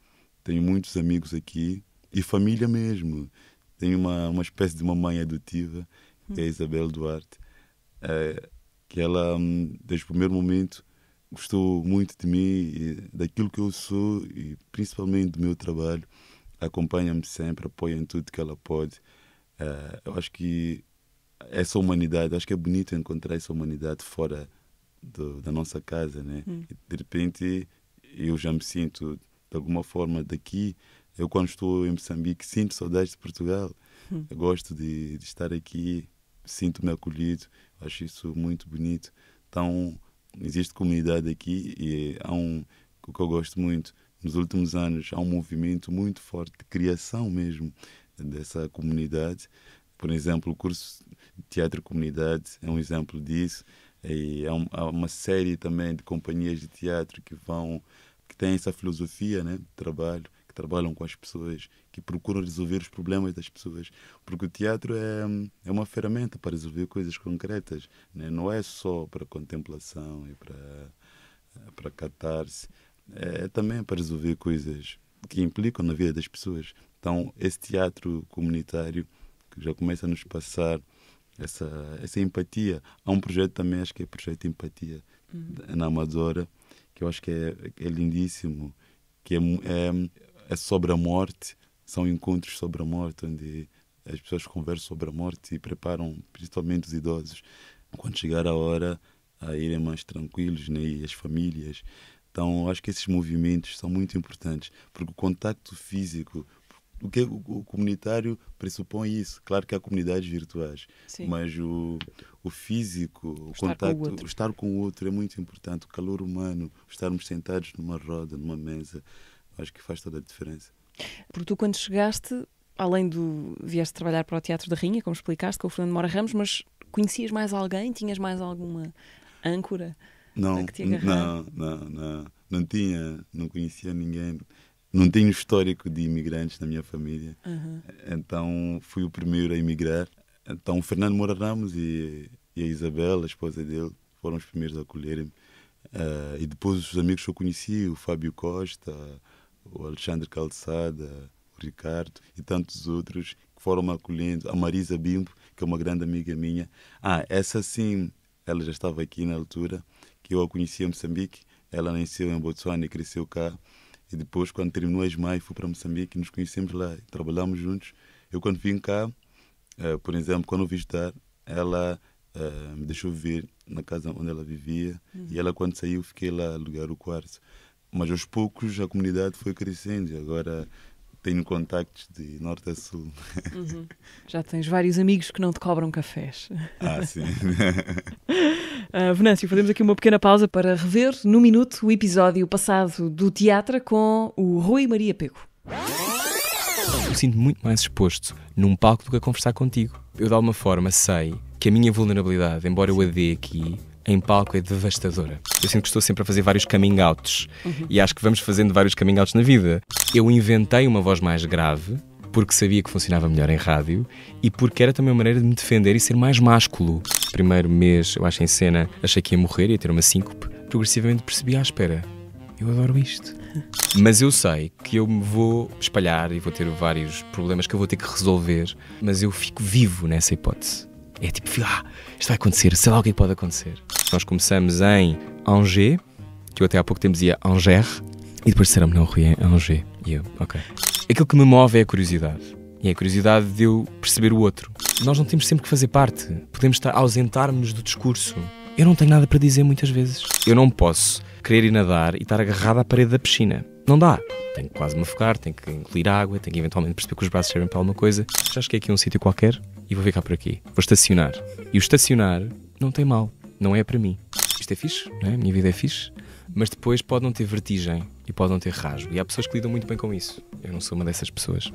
Speaker 3: Tenho muitos amigos aqui, e família mesmo. Tenho uma, uma espécie de uma mãe adotiva, que é a Isabel Duarte, é, que ela, hum, desde o primeiro momento, gostou muito de mim, daquilo que eu sou e principalmente do meu trabalho. Acompanha-me sempre, apoia em tudo que ela pode. Eh, eu acho que essa humanidade, acho que é bonito encontrar essa humanidade fora do, da nossa casa, né? Hum. De repente eu já me sinto de alguma forma daqui eu, quando estou em Moçambique, sinto saudades de Portugal. Hum. gosto de, de, estar aqui, sinto-me acolhido, acho isso muito bonito. Então, existe comunidade aqui e há um. O que eu gosto muito, nos últimos anos, há um movimento muito forte de criação mesmo dessa comunidade. Por exemplo, o curso de Teatro Comunidade é um exemplo disso. E é há uma série também de companhias de teatro que vão que têm essa filosofia né, de trabalho trabalham com as pessoas, que procuram resolver os problemas das pessoas. Porque o teatro é, é uma ferramenta para resolver coisas concretas, né? não é só para contemplação e para, para catarse, é, é também para resolver coisas que implicam na vida das pessoas. Então, esse teatro comunitário que já começa a nos passar essa, essa empatia. Há um projeto também, acho que é o Projeto Empatia, uhum. na Amadora, que eu acho que é, é lindíssimo, que é, é é sobre a morte, são encontros sobre a morte, onde as pessoas conversam sobre a morte e preparam, principalmente os idosos, quando chegar a hora, a irem mais tranquilos, né? e as famílias. Então, acho que esses movimentos são muito importantes, porque o contacto físico, o que o comunitário pressupõe é isso. Claro que há comunidades virtuais, Sim. mas o, o físico, o, o contacto, com o, o, estar com o outro é muito importante. O calor humano, estarmos sentados numa roda, numa mesa, acho que faz toda a diferença.
Speaker 2: Porque tu, quando chegaste, além do. vieste trabalhar para o Teatro da Rinha, como explicaste, com o Fernando Mora Ramos, mas conhecias mais alguém? Tinhas mais alguma âncora? Não, não,
Speaker 3: não, não, não tinha, não conhecia ninguém. Não tenho histórico de imigrantes na minha família, uhum. então fui o primeiro a emigrar. Então, o Fernando Moura Ramos e, e a Isabel, a esposa dele, foram os primeiros a acolherem-me. Uh, e depois os amigos que eu conheci, o Fábio Costa, o Alexandre Calçada, o Ricardo e tantos outros que foram me acolhendo, a Marisa Bimbo, que é uma grande amiga minha. Ah, essa sim, ela já estava aqui na altura, que eu a conheci em Moçambique, ela nasceu em Botsuana e cresceu cá. E depois, quando terminou as mães, fui para Moçambique, nos conhecemos lá, trabalhamos juntos. Eu, quando vim cá, eh, por exemplo, quando eu visitar, ela eh, me deixou viver na casa onde ela vivia. Uhum. E ela, quando saiu, fiquei lá alugar o quarto mas aos poucos a comunidade foi crescendo e agora tenho contactos de norte a sul.
Speaker 2: Uhum. Já tens vários amigos que não te cobram cafés. Ah, sim.
Speaker 1: uh,
Speaker 2: Venâncio, fazemos aqui uma pequena pausa para rever, no minuto, o episódio passado do teatro com o Rui Maria Pego.
Speaker 1: Eu sinto muito mais exposto num palco do que a conversar contigo. Eu, de alguma forma, sei que a minha vulnerabilidade, embora eu a dê aqui, em palco é devastadora. Eu sinto que estou sempre a fazer vários coming outs uhum. e acho que vamos fazendo vários coming outs na vida. Eu inventei uma voz mais grave porque sabia que funcionava melhor em rádio e porque era também uma maneira de me defender e ser mais másculo. Primeiro mês, eu acho, em cena, achei que ia morrer, ia ter uma síncope. Progressivamente percebi à ah, espera. Eu adoro isto. Mas eu sei que eu me vou espalhar e vou ter vários problemas que eu vou ter que resolver, mas eu fico vivo nessa hipótese. É tipo, ah, isto vai acontecer, sei lá o é que, pode acontecer. Nós começamos em Angers, que eu até há pouco tempo dizia Angers, e depois disseram-me, não, Rui, é Angers. E eu, ok. Aquilo que me move é a curiosidade. E é a curiosidade de eu perceber o outro. Nós não temos sempre que fazer parte. Podemos estar ausentar-nos do discurso. Eu não tenho nada para dizer muitas vezes. Eu não posso querer ir nadar e estar agarrado à parede da piscina. Não dá. Tenho que quase me afogar, tenho que engolir água, tenho que eventualmente perceber que os braços servem para alguma coisa. Já cheguei aqui a um sítio qualquer, e vou ficar por aqui. Vou estacionar. E o estacionar não tem mal, não é para mim. Isto é fixe, não é? minha vida é fixe, mas depois pode não ter vertigem e pode não ter rasgo. E há pessoas que lidam muito bem com isso. Eu não sou uma dessas pessoas.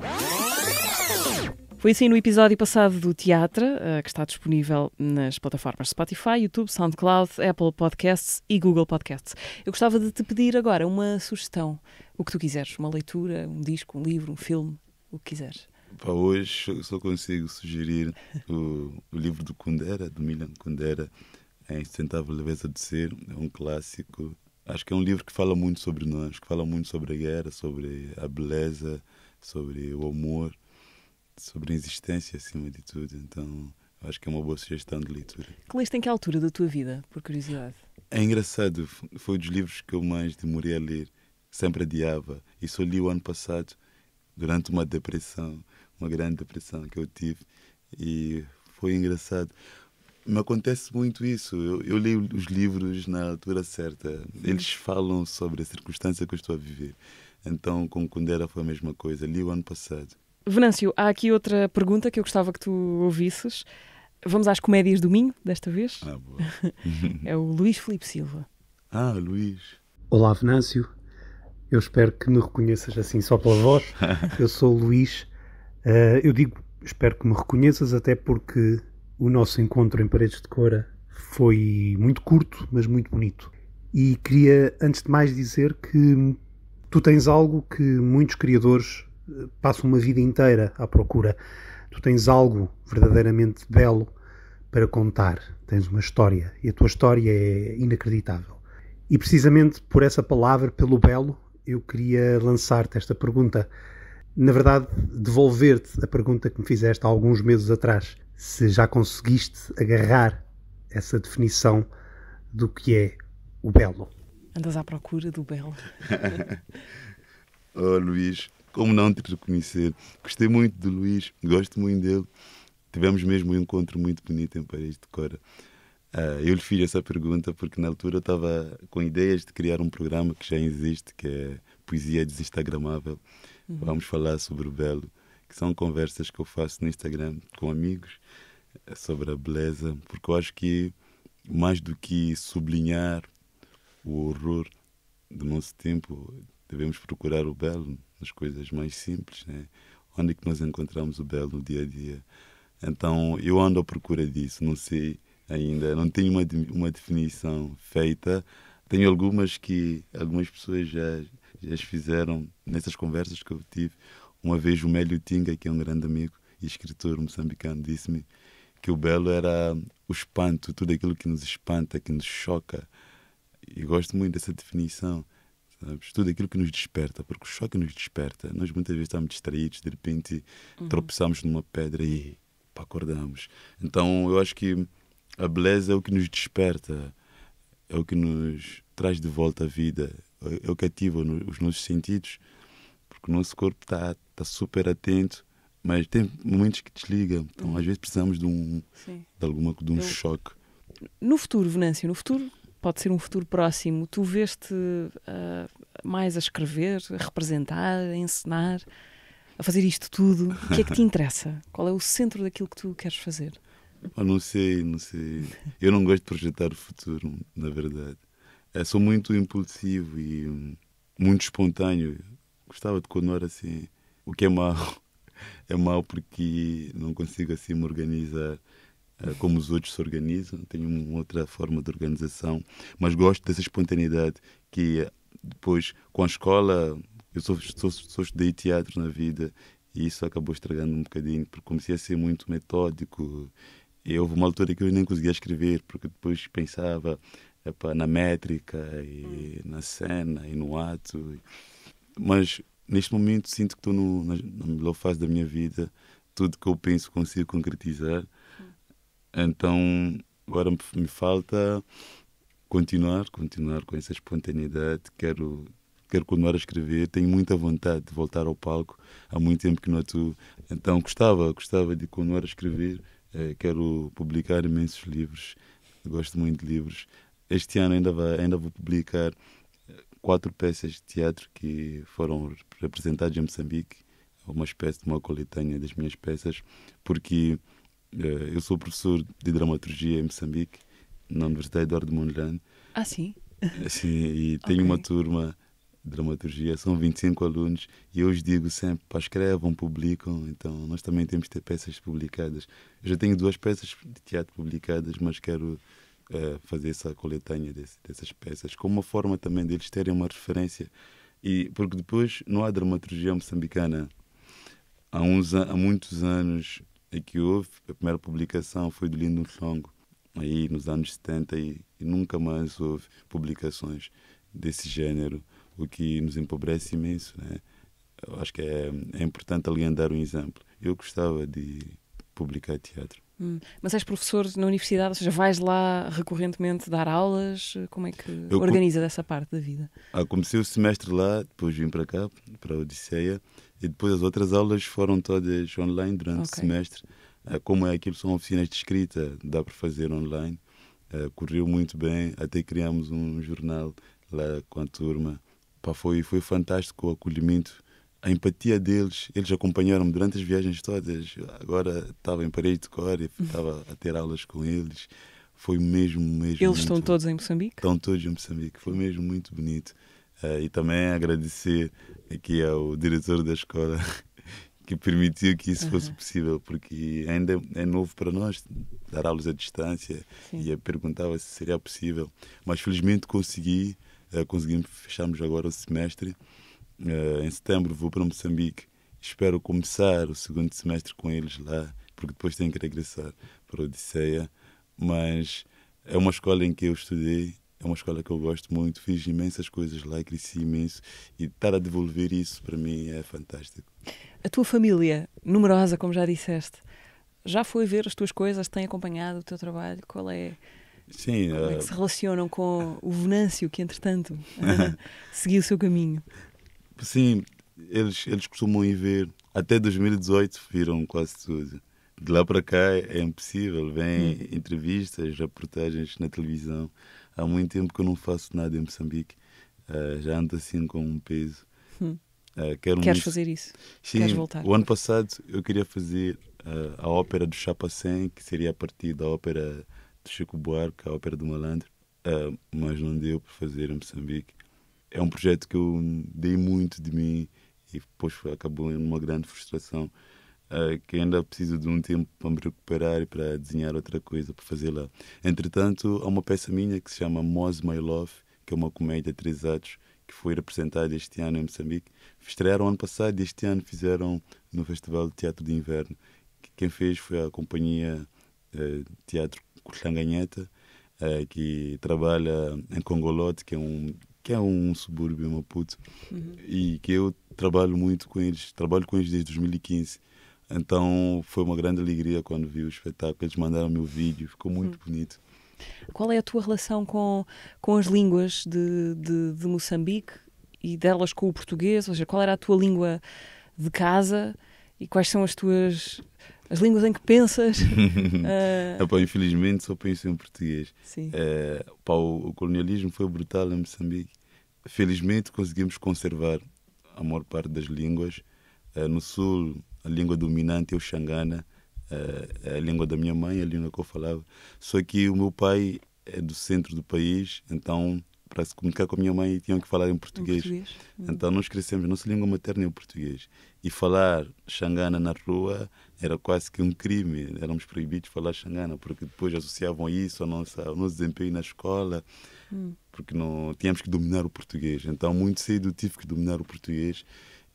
Speaker 2: Foi assim no episódio passado do Teatro, eh, que está disponível nas plataformas Spotify, YouTube, SoundCloud, Apple Podcasts e Google Podcasts. Eu gostava de te pedir agora uma sugestão, o que tu quiseres, uma leitura, um disco, um livro, um filme, o que quiseres.
Speaker 3: Para hoje, só consigo sugerir o, o livro do Kundera, do Milan Kundera, A é Insustentável Leveza de Ser. É um clássico. Acho que é um livro que fala muito sobre nós, que fala muito sobre a guerra, sobre a beleza, sobre o amor, sobre a existência, acima de tudo. Então, acho que é uma boa sugestão de leitura.
Speaker 2: Que leste em que altura da tua vida, por curiosidade?
Speaker 3: É engraçado, foi um dos livros que eu mais demorei a ler, sempre adiava, e só li o ano passado, durante uma depressão uma grande depressão que eu tive e foi engraçado. Me acontece muito isso. Eu, eu leio os livros na altura certa. Eles falam sobre a circunstância que eu estou a viver. Então, com Kundera foi a mesma coisa. Li o ano passado.
Speaker 2: Venâncio, há aqui outra pergunta que eu gostava que tu ouvisses. Vamos às comédias do Minho, desta vez. Ah, boa. é o Luís Felipe Silva.
Speaker 3: Ah, Luís. Olá, Venâncio. Eu espero que me reconheças assim só pela voz. Eu sou o Luís Uh, eu digo, espero que me reconheças, até porque o nosso encontro em Paredes de Cora foi muito curto, mas muito bonito. E queria, antes de mais, dizer que tu tens algo que muitos criadores eh, passam uma vida inteira à procura. Tu tens algo verdadeiramente belo para contar. Tens uma história e a tua história é inacreditável. E precisamente por essa palavra, pelo belo, eu queria lançar-te esta pergunta na verdade, devolver-te a pergunta que me fizeste há alguns meses atrás, se já conseguiste agarrar essa definição do que é o belo.
Speaker 2: Andas à procura do belo.
Speaker 3: oh, Luís, como não te reconhecer? Gostei muito de Luís, gosto muito dele. Tivemos mesmo um encontro muito bonito em Paris de Cora. Uh, eu lhe fiz essa pergunta porque na altura estava com ideias de criar um programa que já existe, que é Poesia Desinstagramável uhum. vamos falar sobre o belo, que são conversas que eu faço no Instagram com amigos eh, sobre a beleza, porque eu acho que mais do que sublinhar o horror do nosso tempo, devemos procurar o belo nas coisas mais simples, né? Onde é que nós encontramos o belo no dia a dia? Então, eu ando à procura disso, não sei ainda, não tenho uma, uma definição feita. Tenho algumas que algumas pessoas já eles fizeram, nessas conversas que eu tive, uma vez o Mélio Tinga, que é um grande amigo e escritor moçambicano, disse-me que o belo era o espanto, tudo aquilo que nos espanta, que nos choca. E gosto muito dessa definição, sabes? Tudo aquilo que nos desperta, porque o choque nos desperta. Nós muitas vezes estamos distraídos, de repente uhum. tropeçamos numa pedra e pá, acordamos. Então eu acho que a beleza é o que nos desperta, é o que nos traz de volta à vida, ele cativa os nossos sentidos, porque o nosso corpo está tá super atento, mas tem momentos que desliga. Então, uhum. às vezes, precisamos de um, Sim. de alguma, de um choque.
Speaker 2: No futuro, Venâncio, no futuro, pode ser um futuro próximo, tu veste uh, mais a escrever, a representar, a encenar, a fazer isto tudo? O que é que te interessa? Qual é o centro daquilo que tu queres fazer?
Speaker 3: Eu ah, não sei, não sei. Eu não gosto de projetar o futuro, na verdade. É, sou muito impulsivo e hum, muito espontâneo. Gostava de quando era assim. O que é mau é mau porque não consigo assim me organizar eh, como os outros se organizam. Tenho uma outra forma de organização, mas gosto dessa espontaneidade que eh, depois com a escola eu sou, sou, sou estudei teatro na vida e isso acabou estragando um bocadinho porque comecei a ser muito metódico e houve uma altura que eu nem conseguia escrever porque depois pensava epa, na métrica e hum. na cena e no ato. Mas neste momento sinto que estou na, na melhor fase da minha vida. Tudo que eu penso consigo concretizar. Hum. Então agora me falta continuar, continuar com essa espontaneidade. Quero quero continuar a escrever, tenho muita vontade de voltar ao palco. Há muito tempo que não atuo, então gostava, gostava de continuar a escrever. Eh, quero publicar imensos livros, gosto muito de livros este ano ainda, vai, ainda vou publicar eh, quatro peças de teatro que foram representadas em Moçambique, é uma espécie de uma coletânea das minhas peças, porque eh, eu sou professor de dramaturgia em Moçambique, na Universidade Eduardo Mondlane. Ah, sim? Eh, sim, e tenho okay. uma turma de dramaturgia, são 25 alunos, e eu os digo sempre, pá, escrevam, publicam, então nós também temos que ter peças publicadas. Eu já tenho duas peças de teatro publicadas, mas quero uh, fazer essa coletânea desse, dessas peças, como uma forma também deles terem uma referência. E, porque depois não há dramaturgia moçambicana. Há, uns, há muitos anos é que houve, a primeira publicação foi do Lindo Longo, aí nos anos 70, e, e nunca mais houve publicações desse género, o que nos empobrece imenso, né? Eu acho que é, é importante dar um exemplo. Eu gostava de publicar teatro.
Speaker 2: Hum. Mas és professor na universidade, ou seja, vais lá recorrentemente dar aulas? Como é que eu organizas com... essa parte da vida?
Speaker 3: Ah, comecei o semestre lá, depois vim para cá, para a Odisseia, e depois as outras aulas foram todas online durante okay. o semestre. Ah, como é aquilo são oficinas de escrita, dá para fazer online. Ah, correu muito bem, até criamos um jornal lá com a turma. foi, foi fantástico o acolhimento a empatia deles, eles acompanharam-me durante as viagens todas. Agora estava em Paris de Cor, estava a ter aulas com eles. Foi mesmo, mesmo. Eles estão todos em Moçambique? Estão todos em Moçambique. Foi mesmo muito bonito. Uh, e também agradecer aqui ao diretor da escola que permitiu que isso fosse possível, porque ainda é novo para nós dar aulas à distância Sim. e eu perguntava se seria possível. Mas felizmente consegui, uh, conseguimos fecharmos agora o semestre eh, em setembro vou para Moçambique. Espero começar o segundo semestre com eles lá, porque depois tenho que regressar para a Odisseia. Mas é uma escola em que eu estudei, é uma escola que eu gosto muito, fiz imensas coisas lá, cresci imenso e estar a devolver isso para mim é fantástico.
Speaker 2: A tua família, numerosa, como já disseste, já foi ver as tuas coisas, tem acompanhado o teu trabalho? Qual é?
Speaker 3: Sim, como é que eh, se
Speaker 2: relacionam com o Venâncio, que entretanto seguiu o seu caminho?
Speaker 3: Sim, eles, eles costumam ir ver. Até 2018 viram quase tudo. De lá para cá é impossível. Vêm hum. entrevistas, reportagens na televisão. Há muito tempo que eu não faço nada em Moçambique. Uh, já ando assim com um peso. Hum. Uh, Queres muito... fazer isso? Sim, Queres voltar? O ano passado eu queria fazer uh, a ópera do Chapacém, que seria a partir da ópera do Chico Buarque, a ópera do Malandro. mas não deu para fazer em Moçambique é um projeto que eu dei muito de mim e depois acabou em uma grande frustração uh, que ainda preciso de um tempo para me recuperar e para desenhar outra coisa para fazer lá. Entretanto, há uma peça minha que se chama Mose My Love, que é uma comédia de três atos que foi representada este ano em Moçambique. Estrearam ano passado e este ano fizeram no Festival de Teatro de Inverno. Quem fez foi a companhia uh, Teatro Colanganheta, uh, eh, que trabalha em Congolote, que é um que é um subúrbio Maputo, uhum. e que eu trabalho muito com eles, trabalho com eles desde 2015. Então foi uma grande alegria quando vi o espetáculo, eles mandaram me o vídeo, ficou uhum. muito uhum. bonito.
Speaker 2: Qual é a tua relação com, com as línguas de, de, de, Moçambique e delas com o português? Ou seja, qual era a tua língua de casa e quais são as tuas as línguas em que pensas. uh...
Speaker 3: Epá, infelizmente só penso em português. Sim. Uh, pá, o, o, colonialismo foi brutal em Moçambique. Felizmente conseguimos conservar a maior parte das línguas. Uh, no sul, a língua dominante é o Xangana, uh, a língua da minha mãe, a língua que eu falava. Só que o meu pai é do centro do país, então para se comunicar com a minha mãe tinham que falar em português. Em português. Hum. Então nós crescemos, nossa língua materna é o português. E falar xangana na rua era quase que um crime, éramos proibidos de falar xangana, porque depois associavam isso ao nosso, ao nosso desempenho na escola, hum. porque não tínhamos que dominar o português. Então muito cedo tive que dominar o português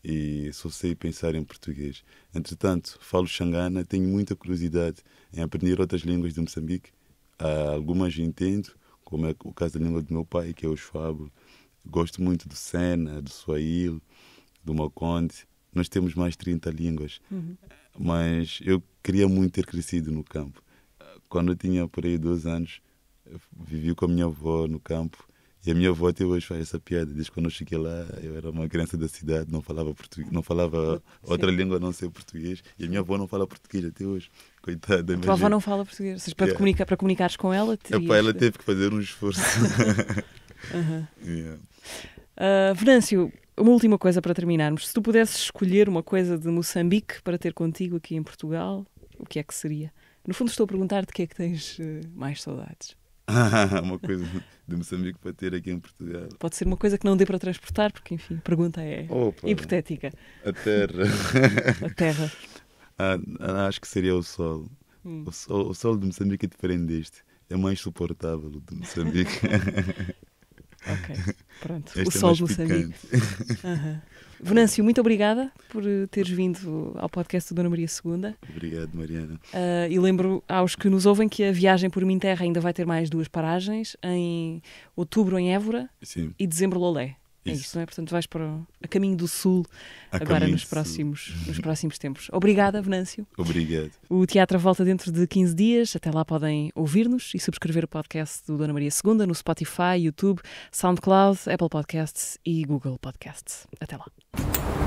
Speaker 3: e só sei pensar em português. Entretanto, falo xangana, tenho muita curiosidade em aprender outras línguas de Moçambique. algumas entendo, como é o caso da língua do meu pai, que é o Fábio. Gosto muito do Sena, do Swahili, do Maconde. Nós temos mais 30 línguas, uhum. mas eu queria muito ter crescido no campo. Quando eu tinha por aí 12 anos, vivi com a minha avó no campo e a minha avó até hoje faz essa piada. Diz que quando eu cheguei lá, eu era uma criança da cidade, não falava português, não falava outra língua a não ser português. E a minha avó não fala português até hoje. Coitada, A tua avó não fala português. Seja, para, yeah.
Speaker 2: comunicar, para comunicares com ela, é, terias... Epá, ela teve que fazer um esforço. uhum. yeah. uh, Venâncio, uma última coisa para terminarmos. Se tu pudesses escolher uma coisa de Moçambique para ter contigo aqui em Portugal, o que é que seria? No fundo, estou a perguntar-te o que é que tens eh, mais saudades.
Speaker 3: uma coisa de Moçambique para ter aqui em Portugal.
Speaker 2: Pode ser uma coisa que não dê para transportar, porque, enfim, a pergunta é Opa, hipotética. A terra. a terra.
Speaker 3: Ah, ah, acho que seria o sol. Hum. O, sol. O de Moçambique é diferente deste. É mais suportável do Moçambique.
Speaker 2: ok, pronto. Este o é sol de Moçambique. Uhum. Venâncio, muito obrigada por eh, teres vindo ao podcast do Dona Maria segunda Obrigado, Mariana. Uh, e lembro aos que nos ouvem que a viagem por Minterra ainda vai ter mais duas paragens, em outubro em Évora Sim. e dezembro Lolé. É isso. É isso, não é? Portanto, vais para o, a caminho do Sul a agora nos próximos, nos próximos tempos. Obrigada, Venâncio. Obrigado. O teatro volta dentro de 15 dias. Até lá podem ouvir-nos e subscrever o podcast do Dona Maria Segunda no Spotify, YouTube, SoundCloud, Apple Podcasts e Google Podcasts. Até lá.